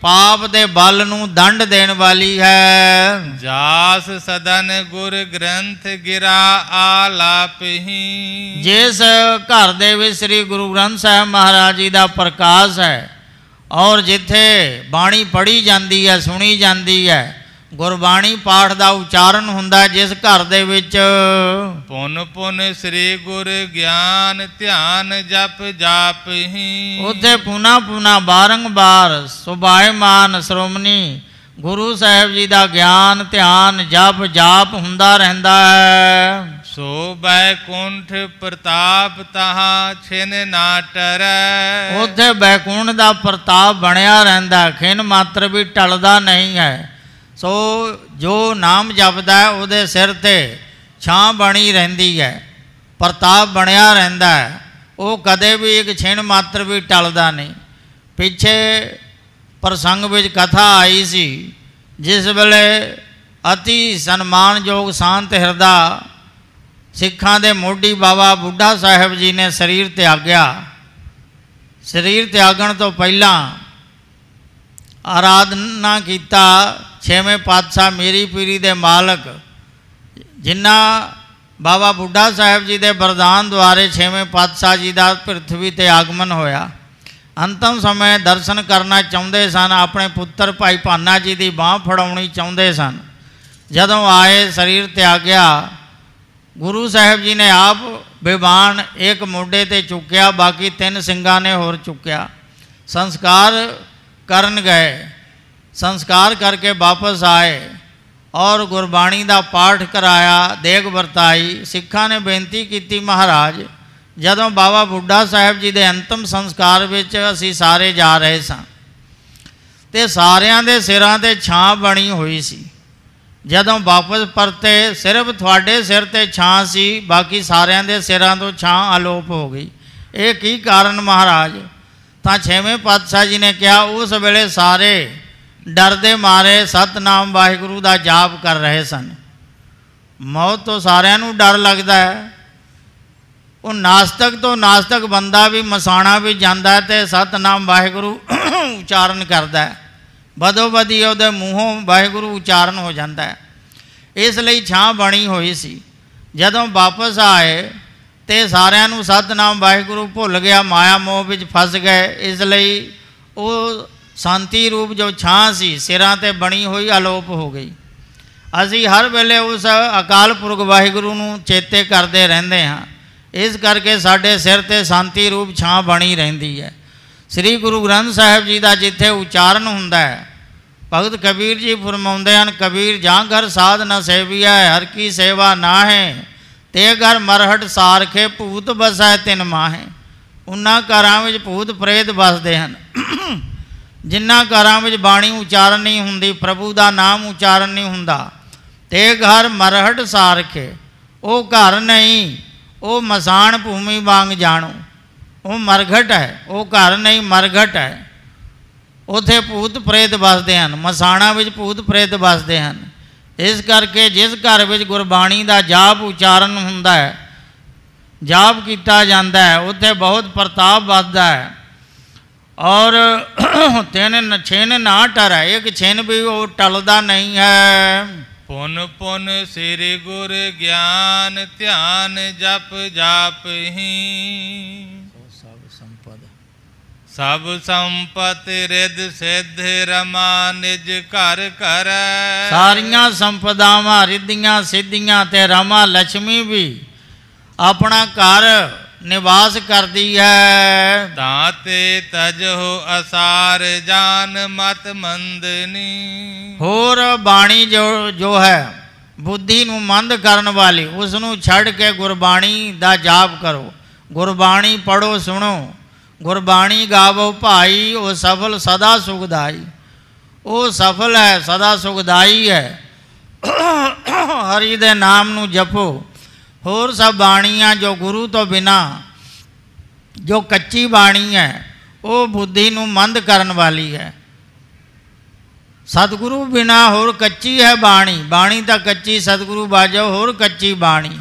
ਪਾਪ ਦੇ ਬਲ ਨੂੰ ਦੰਡ ਦੇਣ ਵਾਲੀ ਹੈ ਜਾਸ ਸਦਨ ਗੁਰ ਗ੍ਰੰਥ ਗਿਰਾ ਆਲਾਪਹੀ ਜਿਸ ਘਰ ਦੇ ਵਿੱਚ ਸ੍ਰੀ ਗੁਰੂ ਗ੍ਰੰਥ ਸਾਹਿਬ ਮਹਾਰਾਜ ਜੀ ਦਾ ਪ੍ਰਕਾਸ਼ ਹੈ ਔਰ ਜਿੱਥੇ ਬਾਣੀ ਪੜੀ ਜਾਂਦੀ ਹੈ ਸੁਣੀ ਜਾਂਦੀ ਹੈ गुरबाणी पाठ का उच्चारण हों जिस घर पुन पुन श्री गुर ज्ञान ध्यान जप जाप ही उना पुना बारंबार सुभाय मान श्रोमणी गुरु साहब जी का ज्ञान ध्यान जप जाप हों वैकुंठ प्रताप तहा छिन ना टर उ वैकुंठ का प्रताप बनया रहा खिन मात्र भी टलदा नहीं है सो जो नाम जपता है वो सिर पर छां बनी रही है प्रताप बनया रहा है वह कदे भी एक छिण मात्र भी टलदा नहीं पिछे प्रसंग कथा आई सी जिस वेले अति सन्मान योग शांत हिरदा सिखा दे मोडी बाबा बुढ़ा साहेब जी ने शरीर त्यागया शरीर त्यागन तो पहला आराधना किया छेवें पातशाह मीरी पीरी के मालक जिन्ना बाबा बुढ़ा साहब जी के बरदान द्वारे छेवें पातशाह जी का पृथ्वी से आगमन होया अंतम समय दर्शन करना चाहते सन अपने पुत्र भाई पाना जी की बह फड़ा चाहते सन जदों आए शरीर त्यागया गुरु साहब जी ने आप विमान एक मोडे ते चुकया बाकी तीन सिंगा ने होर चुकया संस्कार करन गए संस्कार करके वापस आए और गुरबाणी का पाठ कराया देख वरताई सिखा ने बेनती की महाराज जदों बाबा बुढ़ा साहब जी के अंतम संस्कार असी सारे जा रहे सारे सिर के सिरा छां बनी हुई सी जदों वापस परते सिर्फ थोड़े सिर पर छां सी बाकी सारे के सिर तो छां आलोप हो गई ये कारण महाराज तो छेवें पातशाह जी ने कहा उस वे सारे ਡਰ ਦੇ ਮਾਰੇ ਸਤਨਾਮ ਵਾਹਿਗੁਰੂ ਦਾ ਜਾਪ ਕਰ ਰਹੇ ਸਨ ਮੌਤ ਤੋਂ ਸਾਰਿਆਂ ਨੂੰ ਡਰ ਲੱਗਦਾ ਹੈ ਉਹ ਨਾਸਤਕ ਤੋਂ ਨਾਸਤਕ ਬੰਦਾ ਵੀ ਮਸਾਣਾ ਵੀ ਜਾਂਦਾ ਤੇ ਸਤਨਾਮ ਵਾਹਿਗੁਰੂ ਉਚਾਰਨ ਕਰਦਾ ਹੈ ਬਦੋ ਬਦੀ ਉਹਦੇ ਮੂੰਹੋਂ ਵਾਹਿਗੁਰੂ ਉਚਾਰਨ ਹੋ ਜਾਂਦਾ ਹੈ ਇਸ ਲਈ ਛਾਂ ਬਣੀ ਹੋਈ ਸੀ ਜਦੋਂ ਵਾਪਸ ਆਏ ਤੇ ਸਾਰਿਆਂ ਨੂੰ ਸਤਨਾਮ ਵਾਹਿਗੁਰੂ ਭੁੱਲ ਗਿਆ ਮਾਇਆ ਮੋਹ ਵਿੱਚ ਫਸ ਗਏ ਇਸ ਲਈ ਉਹ शांति रूप जो छां सी सिरा ते बनी हुई आलोप हो गई असी हर वेले उस अकाल पुरख वाहगुरु न चेते करते रहते हाँ इस करके साडे सिर ते शांति रूप छां बनी रही है श्री गुरु ग्रंथ साहब जी का जिथे उच्चारण हों भगत कबीर जी फरमाते हैं कबीर जा घर साध न सेविया हर की सेवा ना है ते घर मरहट सारखे भूत बसा तिन माहे उन्होंने घर भूत प्रेत बसते हैं ਜਿਨ੍ਹਾਂ ਘਰਾਂ ਵਿੱਚ ਬਾਣੀ ਉਚਾਰਨ ਨਹੀਂ ਹੁੰਦੀ ਪ੍ਰਭੂ ਦਾ ਨਾਮ ਉਚਾਰਨ ਨਹੀਂ ਹੁੰਦਾ ਤੇ ਘਰ ਮਰਹਟ ਸਾਰਖੇ ਉਹ ਘਰ ਨਹੀਂ ਉਹ ਮਸਾਨ ਭੂਮੀ ਵਾਂਗ ਜਾਣੋ ਉਹ ਮਰਘਟ ਹੈ ਉਹ ਘਰ ਨਹੀਂ ਮਰਘਟ ਹੈ ਉਥੇ ਭੂਤ ਪ੍ਰੇਤ ਵਸਦੇ ਹਨ ਮਸਾਣਾ ਵਿੱਚ ਭੂਤ ਪ੍ਰੇਤ ਵਸਦੇ ਹਨ ਇਸ ਕਰਕੇ ਜਿਸ ਘਰ ਵਿੱਚ ਗੁਰਬਾਣੀ ਦਾ ਜਾਪ ਉਚਾਰਨ ਹੁੰਦਾ ਹੈ ਜਾਪ ਕੀਤਾ ਜਾਂਦਾ ਹੈ ਉਥੇ ਬਹੁਤ ਪ੍ਰਤਾਪ ਵੱਧਦਾ ਹੈ और [clears throat] तेन न छेन ना टरा एक छेन भी वो टलदा नहीं है पुन पुन सिर गुर ज्ञान ध्यान जप जाप ही सब संपद सब संपत रिद सिद्ध रमा निज घर कर सारिया संपदावान रिद्धियां सिद्धियां ते रमा लक्ष्मी भी अपना घर निवास करती है ताते तज हो असार जान मत मंदनी होर ਬਾਣੀ ਜੋ ਜੋ ਹੈ ਬੁੱਧੀ ਨੂੰ ਮੰਦ ਕਰਨ ਵਾਲੀ ਉਸ ਨੂੰ ਛੱਡ ਕੇ ਗੁਰਬਾਣੀ ਦਾ ਜਾਪ ਕਰੋ ਗੁਰਬਾਣੀ ਪੜੋ ਸੁਣੋ ਗੁਰਬਾਣੀ ਗਾਵੋ ਭਾਈ ਉਹ ਸਫਲ ਸਦਾ ਸੁਖਦਾਈ ਉਹ ਸਫਲ ਹੈ ਸਦਾ ਸੁਖਦਾਈ ਹੈ ਹਰੀ ਦੇ ਨਾਮ ਨੂੰ ਜਪੋ होर सब बाणिया जो गुरु तो बिना जो कच्ची बाणी है वो बुद्धि मंद करन वाली है सतगुरु बिना होर कच्ची है बाणी बाणी तो कच्ची सतगुरु बाजो होर कच्ची बाणी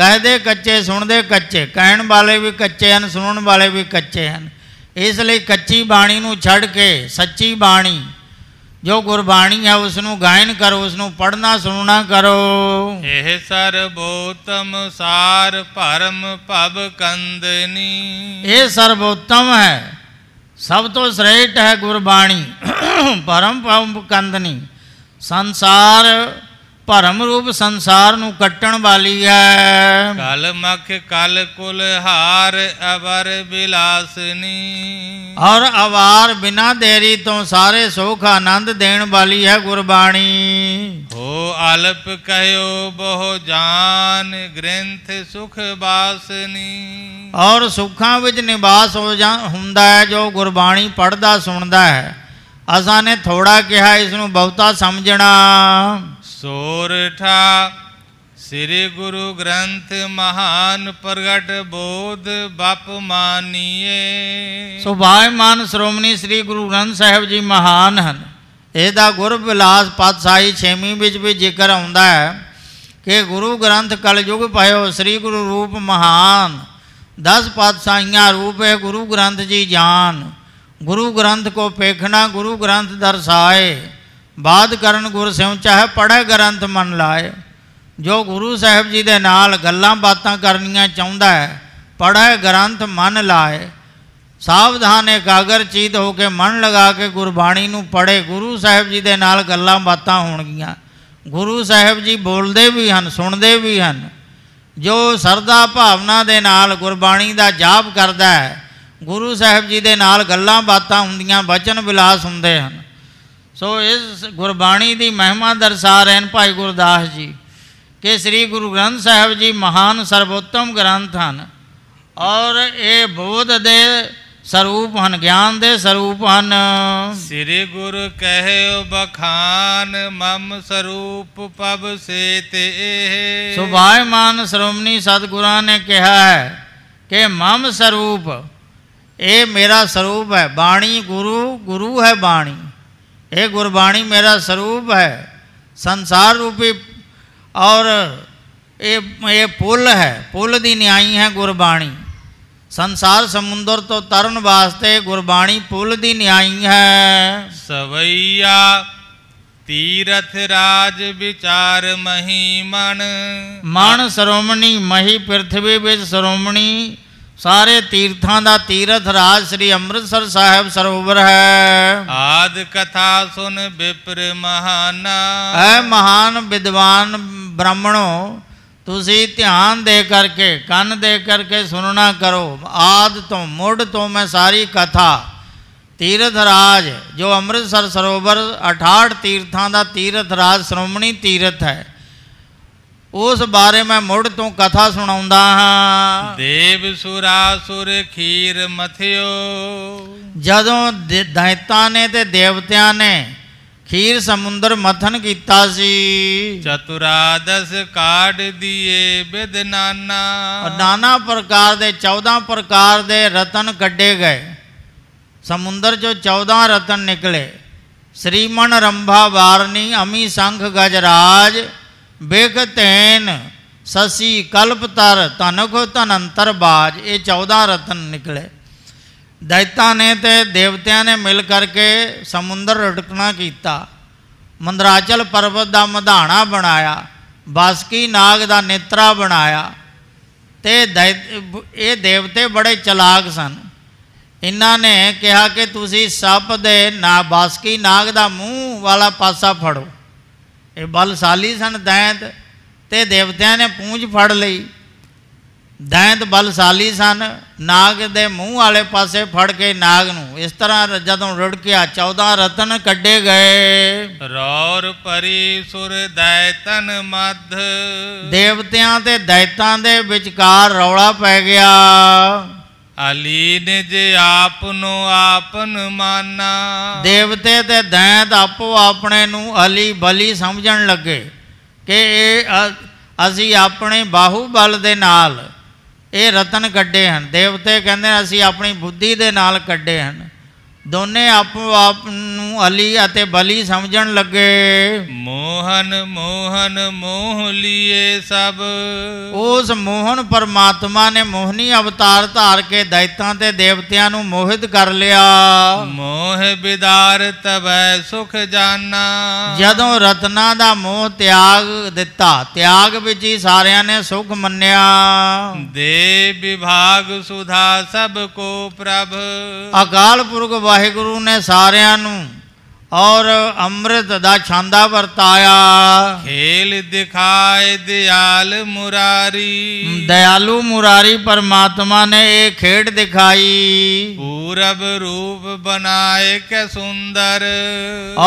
कह दे कच्चे सुन दे कच्चे कह वाले भी कच्चे हैं सुन वाले भी कच्चे हैं इसलिए कच्ची बाणी छड़ के सच्ची बाणी ਜੋ ਗੁਰਬਾਣੀ ਹੈ ਉਸ ਨੂੰ ਗਾਇਨ ਕਰੋ ਉਸ ਨੂੰ ਪੜਨਾ ਸੁਣਨਾ ਕਰੋ ਇਹ ਸਰਬੋਤਮ ਸਾਰ ਭਰਮ ਭਵ ਕੰਦਨੀ ਇਹ ਸਰਬੋਤਮ ਹੈ ਸਭ ਤੋਂ ਸ੍ਰੇਸ਼ਟ ਹੈ ਗੁਰਬਾਣੀ ਪਰਮ ਭਵ ਕੰਦਨੀ ਸੰਸਾਰ ਭਰਮ ਰੂਪ ਸੰਸਾਰ ਨੂੰ ਕੱਟਣ ਵਾਲੀ ਹੈ ਕਲ ਮਖ ਕਲ ਕੁਲ ਹਾਰ ਅਵਰ ਬਿਲਾਸਨੀ ਔਰ ਅਵਾਰ ਬਿਨਾ ਦੇਰੀ ਤੋਂ ਸਾਰੇ ਸੁਖ ਆਨੰਦ ਦੇਣ ਵਾਲੀ ਹੈ ਗੁਰਬਾਣੀ ਹੋ ਅਲਪ ਕਹਿਓ ਬਹੁ ਜਾਨ ਗ੍ਰੰਥ ਸੁਖ ਬਾਸਨੀ ਔਰ ਸੁਖਾਂ ਵਿੱਚ ਨਿਵਾਸ ਹੋ ਜਾ ਹੁੰਦਾ ਹੈ ਜੋ ਗੁਰਬਾਣੀ ਪੜਦਾ ਸੁਣਦਾ ਹੈ ਅਸਾਂ ਨੇ ਥੋੜਾ ਕਿਹਾ ਇਸ ਨੂੰ ਬਹੁਤਾ ਸਮਝਣਾ सोरठा श्री गुरु ग्रंथ महान प्रगट बोध बप मानिए सुभावान श्रोमणी श्री गुरु ग्रंथ साहब जी महान हैं यदा गुर बिलास पातशाही छेवीं बच्च भी जिक्र आता है कि गुरु ग्रंथ कलयुग पायो श्री गुरु रूप महान दस पातशाहियाँ रूप है गुरु ग्रंथ जी जान गुरु ग्रंथ को पेखना गुरु ग्रंथ दर्शाए बात करन गुरु सिंह चाहे पढ़े ग्रंथ मन लाए जो गुरु साहब जी दे नाल गल बात कर चाहता है पढ़े ग्रंथ मन लाए सावधान एकागर चीत होकर मन लगा के गुरबाणी पढ़े गुरु साहब जी के नाल गल बात हो गुरु साहब जी बोलते भी हैं सुनते भी हैं जो श्रद्धा भावना दे नाल गुरबाणी का जाप करता है गुरु साहब जी के नाल गल बात होंदिया बचन विलास होंगे हैं सो इस गुरबाणी की महिमा दर्शा रहे भाई गुरदास जी कि श्री गुरु ग्रंथ साहब जी महान सर्वोत्तम ग्रंथ हैं और ये बोध दे स्वरूप हैं ज्ञान दे स्वरूप हैं श्री गुरु कह बखान मम स्वरूप पब से सुभाय मान श्रोमणी सतगुरों ने कहा है कि मम स्वरूप ये मेरा स्वरूप है बाणी गुरु गुरु है बाणी हे गुरबाणी मेरा स्वरूप है संसार रूपी और ये ये पुल है पुल दी न्याई है गुरबाणी संसार समुद्र तो तरण वास्ते गुरबाणी पुल दी न्याई है सवैया तीरथ राज विचार मही मन मन श्रोमणी मही पृथ्वी बिच श्रोमणी सारे तीर्थां का तीर्थ राज श्री अमृतसर साहब सरोवर है आदि कथा सुन विप्र महान है महान विद्वान ब्राह्मणों तुसी ध्यान दे करके कन दे करके सुनना करो आदि तो मुढ़ तो मैं सारी कथा तीर्थ राज जो अमृतसर सरोवर अठाठ तीर्थां का तीर्थ राज श्रोमणी तीर्थ है उस बारे मैं मुड़ तू कथा सुना हाँ देव सुरा सुर खीर मथियो जदों दैता ने ते देवत्या ने खीर समुद्र मथन किया चतुरादश काट दिए बिद नाना नाना प्रकार के चौदह प्रकार के रतन कटे गए समुद्र चो चौदह रतन निकले श्रीमन रंभा वारनी अमी संख गजराज बेगतैन शशि कल्पतर तनखो तन बाज ये चौदह रत्न निकले दैता ने ते देवत्या ने मिल करके समुंदर रटकना किया मंदराचल पर्वत का मधाणा बनाया बासकी नाग का नेत्रा बनाया ਤੇ ये देवते बड़े चलाक सन ਇਹਨਾਂ कहा कि तुम सप दे ਦੇ ਨਾ ਬਾਸਕੀ ਨਾਗ ਦਾ ਮੂੰਹ ਵਾਲਾ ਪਾਸਾ ਇਹ ਬਲਸ਼ਾਲੀ ਸਨ ਦੈਂਤ ਤੇ ਦੇਵਤਿਆਂ ਨੇ ਪੂੰਝ ਫੜ ਲਈ ਦੈਂਤ ਬਲਸ਼ਾਲੀ ਸਨ ਨਾਗ ਦੇ ਮੂੰਹ ਵਾਲੇ ਪਾਸੇ ਫੜ ਕੇ ਨਾਗ ਨੂੰ ਇਸ ਤਰ੍ਹਾਂ ਜਦੋਂ ਰੁੜਕਿਆ 14 ਰਤਨ ਕੱਢੇ ਗਏ ਰੌਰ ਪਰੀ ਸੁਰ ਦੈਤਨ ਮੱਧ ਦੇਵਤਿਆਂ ਤੇ ਦੈਤਾਂ ਦੇ ਵਿਚਕਾਰ ਰੌਲਾ ਪੈ ਗਿਆ ਨੇ ਜੇ ਆਪ ਨੂੰ ਆਪਨ ਮਾਨਾ ਦੇਵਤੇ ਤੇ ਦੈਂਤ ਆਪੋ ਆਪਣੇ ਨੂੰ ਅਲੀ ਬਲੀ ਸਮਝਣ ਲੱਗੇ ਕਿ ਇਹ ਅਸੀਂ ਆਪਣੇ ਬਾਹੂ ਬਲ ਦੇ ਨਾਲ ਇਹ ਰਤਨ ਕੱਢੇ ਹਨ ਦੇਵਤੇ ਕਹਿੰਦੇ ਅਸੀਂ ਆਪਣੀ ਬੁੱਧੀ ਦੇ ਨਾਲ ਕੱਢੇ ਹਨ ਦੋਨੇ ਆਪੋ ਆਪ ਨੂੰ ਅਲੀ ਅਤੇ ਬਲੀ ਸਮਝਣ ਲੱਗੇ ਮੋਹਨ ਮੋਹਨ ਮੋਹ ਲੀਏ ਸਭ ਉਸ ਮੋਹਨ ਪਰਮਾਤਮਾ ਨੇ ਮੋਹਨੀ ਅਵਤਾਰ ਧਾਰ ਕੇ ਦੈਤਾਂ ਤੇ ਦੇਵਤਿਆਂ ਨੂੰ ਮੋਹਿਤ ਕਰ ਲਿਆ ਮੋਹ ਬਿਦਾਰ ਤਵੈ ਸੁਖ ਜਾਨਾ ਜਦੋਂ ਰਤਨਾ ਦਾ ਮੋਹ ਤਿਆਗ ਦਿੱਤਾ ਤਿਆਗ ਵਿੱਚ ਹੀ ਸਾਰਿਆਂ ਨੇ ਸੁਖ ਮੰਨਿਆ ਦੇ ਵਿਭਾਗ ਸੁਧਾ ਸਭ ਕੋ ਪ੍ਰਭ ਅਕਾਲ ਪੁਰਖ ਵਾਹਿਗੁਰੂ ਨੇ ਸਾਰਿਆਂ ਨੂੰ ਔਰ ਅੰਮ੍ਰਿਤ ਦਾ ਛਾਂਦਾ ਵਰਤਾਇਆ ਖੇਲ ਦਿਖਾਇ ਦਿਆਲ ਮੁਰਾਰੀ ਦਿਆਲੂ ਮੁਰਾਰੀ ਪਰਮਾਤਮਾ ਨੇ ਇਹ ਖੇਡ ਦਿਖਾਈ ਪੂਰਬ ਰੂਪ ਬਣਾਏ ਕੈ ਸੁੰਦਰ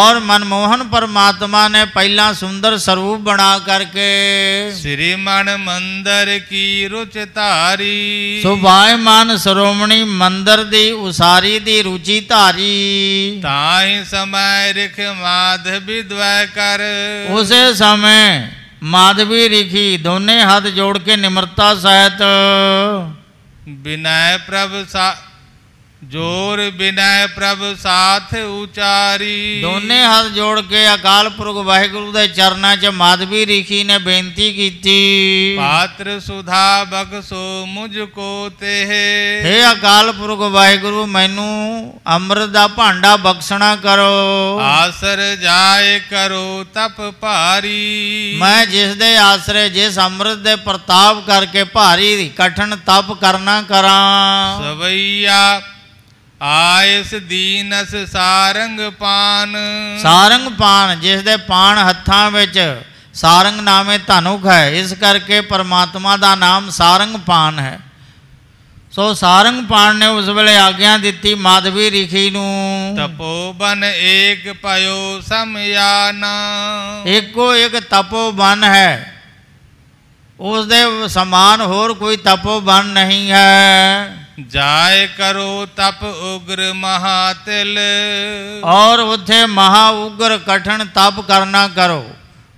ਔਰ ਮਨਮੋਹਨ ਪਰਮਾਤਮਾ ਨੇ ਪਹਿਲਾਂ ਸੁੰਦਰ ਸਰੂਪ ਬਣਾ ਕਰਕੇ ਸ੍ਰੀ ਮਨ ਮੰਦਰ ਕੀ ਰੁਚ ਧਾਰੀ ਸੁਭਾਏ ਮਨ ਸਰੋਮਣੀ ਮੰਦਰ ਦੀ ਉਸਾਰੀ ਦੀ ਰੁਚੀ ਧਾਰੀ ਤਾਂ ਹੀ ਸਮੈ रिख माधवी द्वय कर उस समय माधवी रिखी दोनों हाथ जोड़ के निम्रता सहित विनय प्रभु ਜੋਰ ਬਿਨੈ ਪ੍ਰਭ ਸਾਥ ਉਚਾਰੀ ਦੋਨੇ ਹੱਥ ਜੋੜ ਕੇ ਅਕਾਲ ਪੁਰਖ ਵਾਹਿਗੁਰੂ ਦੇ ਚਰਨਾਂ 'ਚ ਮਾਦਵੀ ਰਿਖੀ ਨੇ ਬੇਨਤੀ ਕੀਤੀ ਪਾਤਰ ਸੁਧਾ ਬਖਸੋ ਮੁਝ ਕੋ ਤੇ हे ਅਕਾਲ ਪੁਰਖ ਵਾਹਿਗੁਰੂ ਮੈਨੂੰ ਅੰਮ੍ਰਿਤ ਦਾ ਭਾਂਡਾ ਬਖਸ਼ਣਾ ਕਰੋ ਆਸਰ ਜਾਏ ਕਰੋ ਤਪ ਭਾਰੀ ਮੈਂ ਜਿਸ ਦੇ ਆਸਰੇ ਜਿਸ ਅੰਮ੍ਰਿਤ ਦੇ ਪ੍ਰਤਾਪ ਕਰਕੇ ਭਾਰੀ ਕਠਨ ਤਪ ਕਰਨਾ ਕਰਾਂ ਸਵਈਆ ਆਇਸ ਦੀਨਸ ਸਾਰੰਗ ਪਾਨ ਸਾਰੰਗ ਪਾਨ ਜਿਸ ਦੇ ਪਾਨ ਹੱਥਾਂ ਵਿੱਚ ਸਾਰੰਗ ਨਾਮੇ ਧਨੁਖ ਹੈ ਇਸ ਕਰਕੇ ਪਰਮਾਤਮਾ ਦਾ ਨਾਮ ਸਾਰੰਗ ਪਾਨ ਹੈ ਸੋ ਸਾਰੰਗ ਪਾਣ ਨੇ ਉਸ ਵੇਲੇ ਆਗਿਆ ਦਿੱਤੀ ਮਾਧਵੀ ਰਿਖੀ ਨੂੰ ਤਪੋਬਨ ਏਕ ਪਇਓ ਸਮਿਆਨਾ ਇੱਕੋ ਇੱਕ ਤਪੋਬਨ ਹੈ ਉਸ ਦੇ ਸਮਾਨ ਹੋਰ ਕੋਈ ਤਪੋਬਨ ਨਹੀਂ ਹੈ जाय करो तप उग्र महातिल और उथे महा उग्र कठिन तप करना करो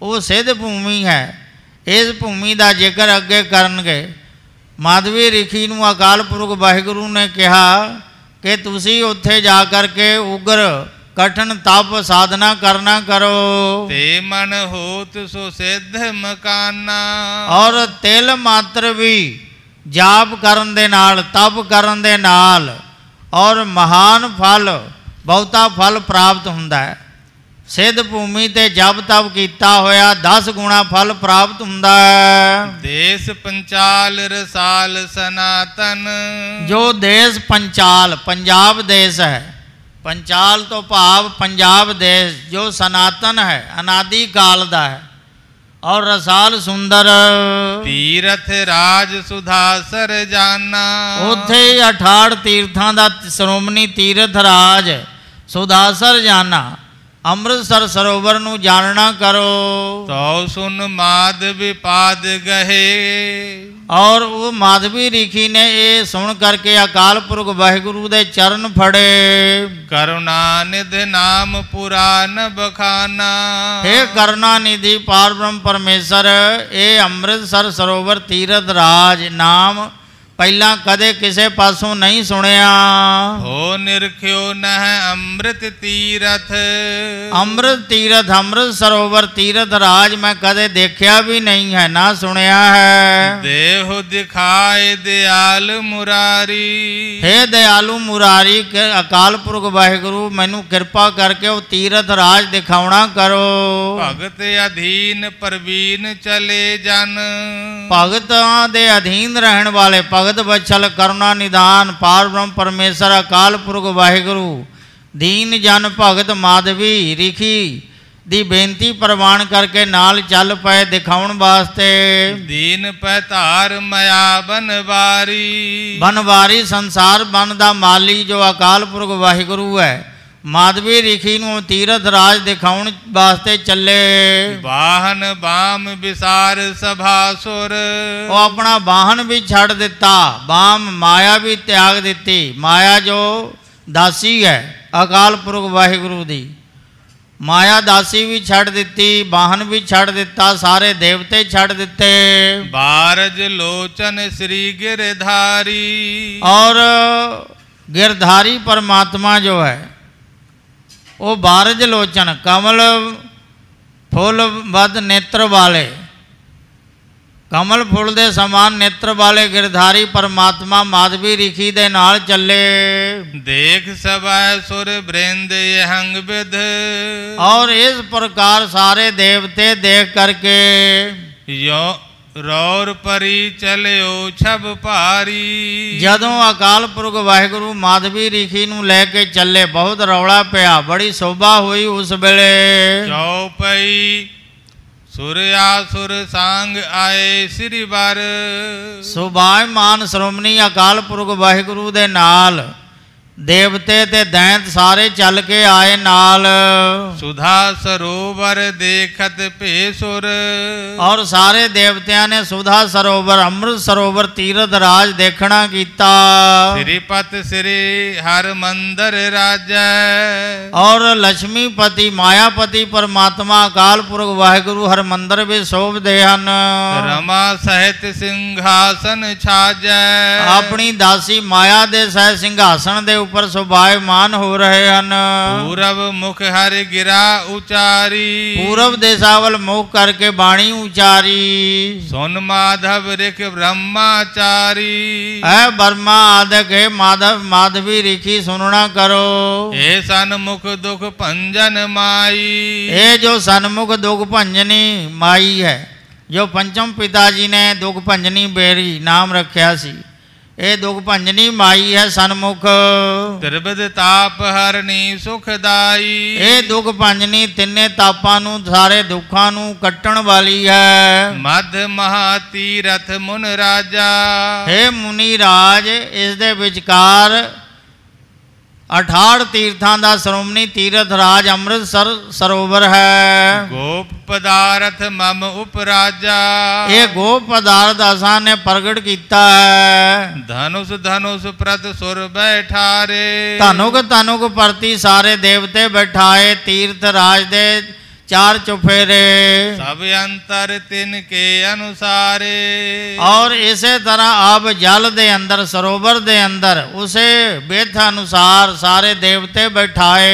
वो सिद्ध भूमि है इस भूमि का जिक्र अगे करे माधवी रिखी अकाल पुरख वाहगुरु ने कहा कि ती उ जा करके उग्र कठिन तप साधना करना करो ते मन होत सो सिद्ध मकाना और तिल मात्र भी ਜਾਪ ਕਰਨ ਦੇ ਨਾਲ ਤਪ ਕਰਨ ਦੇ ਨਾਲ ਔਰ ਮਹਾਨ ਫਲ ਬਹੁਤਾ ਫਲ ਪ੍ਰਾਪਤ ਹੁੰਦਾ ਹੈ ਸਿੱਧ ਭੂਮੀ ਤੇ ਜਪ ਤਪ ਕੀਤਾ ਹੋਇਆ 10 ਗੁਣਾ ਫਲ ਪ੍ਰਾਪਤ ਹੁੰਦਾ ਹੈ ਦੇਸ ਪੰਚਾਲ ਰਸਾਲ ਸਨਾਤਨ ਜੋ ਦੇਸ ਪੰਚਾਲ ਪੰਜਾਬ ਦੇਸ਼ ਹੈ ਪੰਚਾਲ ਤੋਂ ਭਾਵ ਪੰਜਾਬ ਦੇਸ਼ ਜੋ ਸਨਾਤਨ ਹੈ ਅਨਾਦੀ ਕਾਲ ਦਾ ਹੈ और रसाल सुंदर तीरथ राज सुधासर जाना ਉਥੇ 68 ਤੀਰਥਾਂ ਦਾ ਸ਼੍ਰੋਮਣੀ ਤੀਰਥ ਰਾਜ ਸੁਧਾਸਰ ਜਾਣਾ ਅੰਮ੍ਰਿਤਸਰ ਸਰੋਵਰ ਨੂੰ ਜਾਣਨਾ ਕਰੋ ਤਉ ਸੁਨ ਮਾਦ ਵਿਪਾਦ ਗਹੇ ਔਰ ਉਹ ਮਾਧਵੀ ਰੀਖੀ ਨੇ ਇਹ ਸੁਣ ਕਰਕੇ ਅਕਾਲ ਪੁਰਖ ਵਾਹਿਗੁਰੂ ਦੇ ਚਰਨ ਫੜੇ ਕਰੁਣਾ ਨਿਧ ਨਾਮ ਪੁਰਾਨ ਬਖਾਨਾ हे ਕਰੁਣਾ ਨਿਧੀ ਪਰਮ ਪਰਮੇਸ਼ਰ ਇਹ ਅੰਮ੍ਰਿਤਸਰ ਸਰੋਵਰ ਤੀਰਥ ਰਾਜ ਨਾਮ ਪਹਿਲਾਂ ਕਦੇ ਕਿਸੇ ਪਾਸੋਂ ਨਹੀਂ ਸੁਣਿਆ ਹੋ ਨਿਰਖਿਓ ਨਹ ਅੰਮ੍ਰਿਤ ਤੀਰਥ ਅੰਮ੍ਰਿਤ ਤੀਰਥ ਅੰਮ੍ਰਿਤ ਸਰੋਵਰ ਤੀਰਥ ਰਾਜ ਮੈਂ ਕਦੇ ਦੇਖਿਆ ਵੀ ਨਹੀਂ ਹੈ ਨਾ ਸੁਣਿਆ ਹੈ ਦੇਹ ਦਿਖਾਏ ਦਿਆਲ ਮੁਰਾਰੀ हे ਦਿਆਲੂ ਮੁਰਾਰੀ ਕੇ ਅਕਾਲ ਪੁਰਖ ਵਾਹਿਗੁਰੂ ਮੈਨੂੰ ਕਿਰਪਾ ਕਰਕੇ ਉਹ ਤੀਰਥ ਰਾਜ ਦਿਖਾਉਣਾ ਕਰੋ ਭਗਤ ਅਧੀਨ ਪ੍ਰਵੀਨ ਚਲੇ ਜਨ ਭਗਤਾਂ ਦੇ ਅਧੀਨ ਰਹਿਣ ਵਾਲੇ ਭਗਤ ਭਗਤ ਬਚਲ ਕਰੁਣਾ ਨਿਦਾਨ ਪਾਰਬ੍ਰਹਮ ਪਰਮੇਸ਼ਰ ਅਕਾਲ ਪੁਰਖ ਵਾਹਿਗੁਰੂ ਦੀਨ ਜਨ ਭਗਤ ਮਾਦਵੀ ਰਿਖੀ ਦੀ ਬੇਨਤੀ ਪ੍ਰਵਾਨ ਕਰਕੇ ਨਾਲ ਚੱਲ ਪਏ ਦਿਖਾਉਣ ਵਾਸਤੇ ਦੀਨ ਪੈ ਧਾਰ ਮਿਆ ਬਨਵਾਰੀ ਬਨਵਾਰੀ ਸੰਸਾਰ ਬਨ ਦਾ ਮਾਲੀ ਜੋ ਅਕਾਲ ਪੁਰਖ ਵਾਹਿਗੁਰੂ ਹੈ माधवी ऋषि तीरथ राज दिखाउन वास्ते चले वाहन बाम विसार सभा अपना वाहन भी छड़ दिता बाम माया भी त्याग दिती माया जो दासी है अकाल पुरख वाहेगुरु की माया दासी भी छड़ दिती वाहन भी छड़ दिता सारे देवते छड़ दिते बारज लोचन श्री गिरधारी और गिरधारी परमात्मा जो है वो बारज लोचन कमल फुल बद नेत्र वाले कमल फुल दे समान नेत्र वाले गिरधारी परमात्मा माधवी रिखी दे नाल चले देख सबाय सुर ब्रेंद अहंग विध और इस प्रकार सारे देवते देख करके यो ਰੌਰ ਪਰੀ ਚਲਿਓ ਛਬ ਭਾਰੀ ਜਦੋਂ ਅਕਾਲ ਪੁਰਖ ਵਾਹਿਗੁਰੂ ਮਾਧਵੀ ਰਿਖੀ ਨੂੰ ਲੈ ਕੇ ਚੱਲੇ ਬਹੁਤ ਰੌਲਾ ਪਿਆ ਬੜੀ ਸੋਭਾ ਹੋਈ ਉਸ ਵੇਲੇ ਚੌਪਈ ਸੁਰਿਆ ਸੁਰ ਸੰਗ ਆਏ ਸ੍ਰੀ ਬਰ ਮਾਨ ਸ਼੍ਰੋਮਣੀ ਅਕਾਲ ਪੁਰਖ ਵਾਹਿਗੁਰੂ ਦੇ ਨਾਲ देवते ते दैंत सारे चल के आए नाल सुधा सरोवर देखत पेसुर और सारे देवत्या ने सुधा सरोवर अमृत सरोवर तीरथ राज देखना किता श्रीपत श्री हर मंदिर राजा और लक्ष्मीपति मायापति परमात्मा अकाल पुरख वाहगुरु हर मंदिर भी शोभ दे रमा सहित सिंहासन छाज अपनी दासी माया दे सह सिंहासन दे ऊपर स्वभावमान हो रहे हैं पूरब मुख हर गिरा उचारी पूरब देशावल मुख करके बाणी उचारी सुन माधव रिख ब्रह्माचारी है ब्रह्मा आदक है माधव माधवी रिखी सुनना करो हे सनमुख दुख भंजन माई हे जो सनमुख दुख भंजनी माई है जो पंचम पिताजी ने दुख भंजनी बेरी नाम रखा सी ਇਹ ਦੁਖ ਭੰਜਨੀ ਮਾਈ ਹੈ ਸੰਮੁਖ ਤਿਰਬਦ ਤਾਪ ਹਰਨੀ ਸੁਖਦਾਈ ਇਹ ਦੁਖ ਭੰਜਨੀ ਤਿੰਨੇ ਤਾਪਾਂ ਨੂੰ ਸਾਰੇ ਦੁੱਖਾਂ ਨੂੰ ਕੱਟਣ ਵਾਲੀ ਹੈ ਮਦ ਮਹਾ ਤੀਰਥ ਮੁਨ ਰਾਜਾ ਏ ਮੁਨੀ ਰਾਜ ਇਸ ਦੇ ਵਿਚਕਾਰ अठारह तीर्थां का श्रोमणी तीर्थ राज अमृतसर सरोवर है गोप पदार्थ मम उपराजा ये गोप पदार्थ असा ने प्रगट किया है धनुष धनुष प्रत सुर बैठारे धनुक धनुक प्रति सारे देवते बैठाए तीर्थ राज दे चार चुफेरे सब अंतर तिन के अनुसार और इसे तरह अब जल दे अंदर सरोवर दे अंदर उसे बेथ अनुसार सारे देवते बैठाए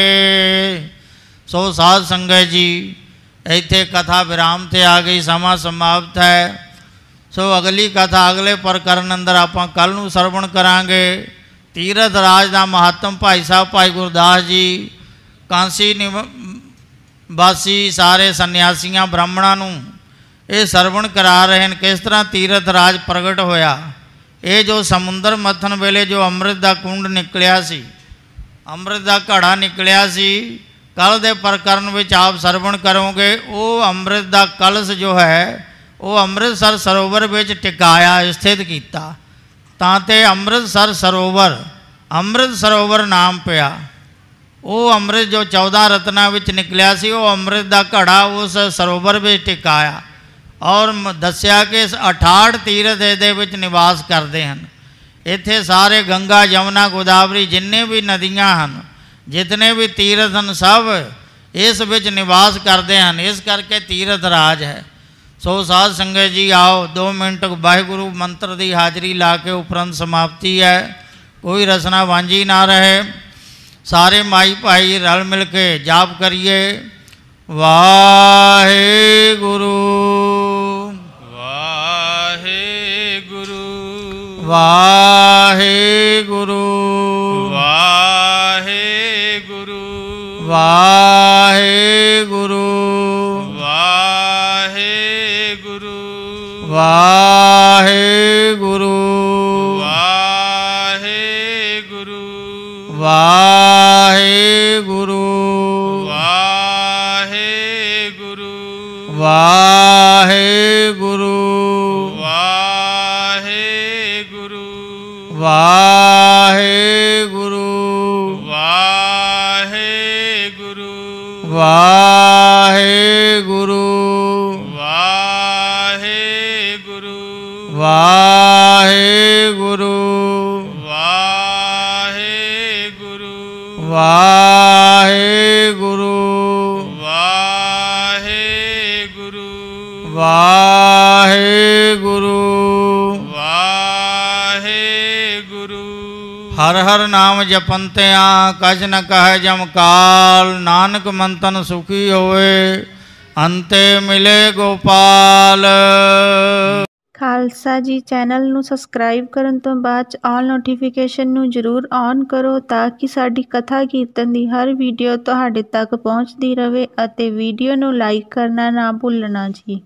सो साध संग जी इतने कथा विराम से आ गई समा समाप्त है सो अगली कथा अगले प्रकरण अंदर आप कल नवण करा तीरथ राज ਰਾਜ ਦਾ ਮਹੱਤਮ ਭਾਈ ਸਾਹਿਬ ਭਾਈ ਗੁਰਦਾਸ ਜੀ वासी सारे संन्यासिया ब्राह्मणा ये सरवण करा रहे हैं किस तरह तीर्थ राज प्रगट होया ये जो समुद्र मथन वेले जो अमृत का कुंड निकलिया अमृत का घड़ा निकलिया कल के प्रकरण में आप सरवण करोगे वो अमृत का कलश जो है वह अमृतसर सरोवर में टिकाया स्थित किया अमृतसर सरोवर अमृत सरोवर नाम पिया वो अमृत जो चौदह रत्ना निकलिया अमृत का घड़ा उस सरोवर में टिकाया और दसिया कि अठाठ तीरथ ये निवास करते हैं इतने सारे गंगा यमुना गोदावरी जिन्हें भी नदियां हैं जितने भी तीर्थ हैं सब इस निवास करते हैं इस करके तीर्थ राज है सो साध संगत जी आओ दो मिनट वाहगुरु मंत्र की हाजरी ला के उपरंत समाप्ति है कोई रचना वाझी ना रहे सारे माई भाई रल मिल के जाप करिए वाहे गुरु वाहे गुरु वाहे गुरु वाहे गुरु वाहे गुरु वाहे गुरु वाहे ਵਾਹਿਗੁਰੂ ਵਾਹਿਗੁਰੂ ਵਾਹਿਗੁਰੂ ਵਾਹਿਗੁਰੂ ਵਾਹਿਗੁਰੂ ਵਾਹਿਗੁਰੂ ਹਰ ਹਰ ਨਾਮ ਜਪੰਤਿਆਂ ਕਜ ਨ ਕਹੈ ਜਮ ਕਾਲ ਨਾਨਕ ਮੰਤਨ ਸੁਖੀ ਹੋਏ ਅੰਤੇ ਮਿਲੇ ਗੋਪਾਲ ਖਾਲਸਾ ਜੀ ਚੈਨਲ ਨੂੰ ਸਬਸਕ੍ਰਾਈਬ ਕਰਨ ਤੋਂ ਬਾਅਦ ਆਲ ਨੋਟੀਫਿਕੇਸ਼ਨ ਨੂੰ ਜਰੂਰ ਔਨ ਕਰੋ ਤਾਂ ਕਿ ਸਾਡੀ ਕਥਾ ਕੀਰਤਨ ਦੀ ਹਰ ਵੀਡੀਓ ਤੁਹਾਡੇ ਤੱਕ ਪਹੁੰਚਦੀ ਰਹੇ ਅਤੇ ਵੀਡੀਓ ਨੂੰ ਲਾਈਕ ਕਰਨਾ ਨਾ ਭੁੱਲਣਾ ਜੀ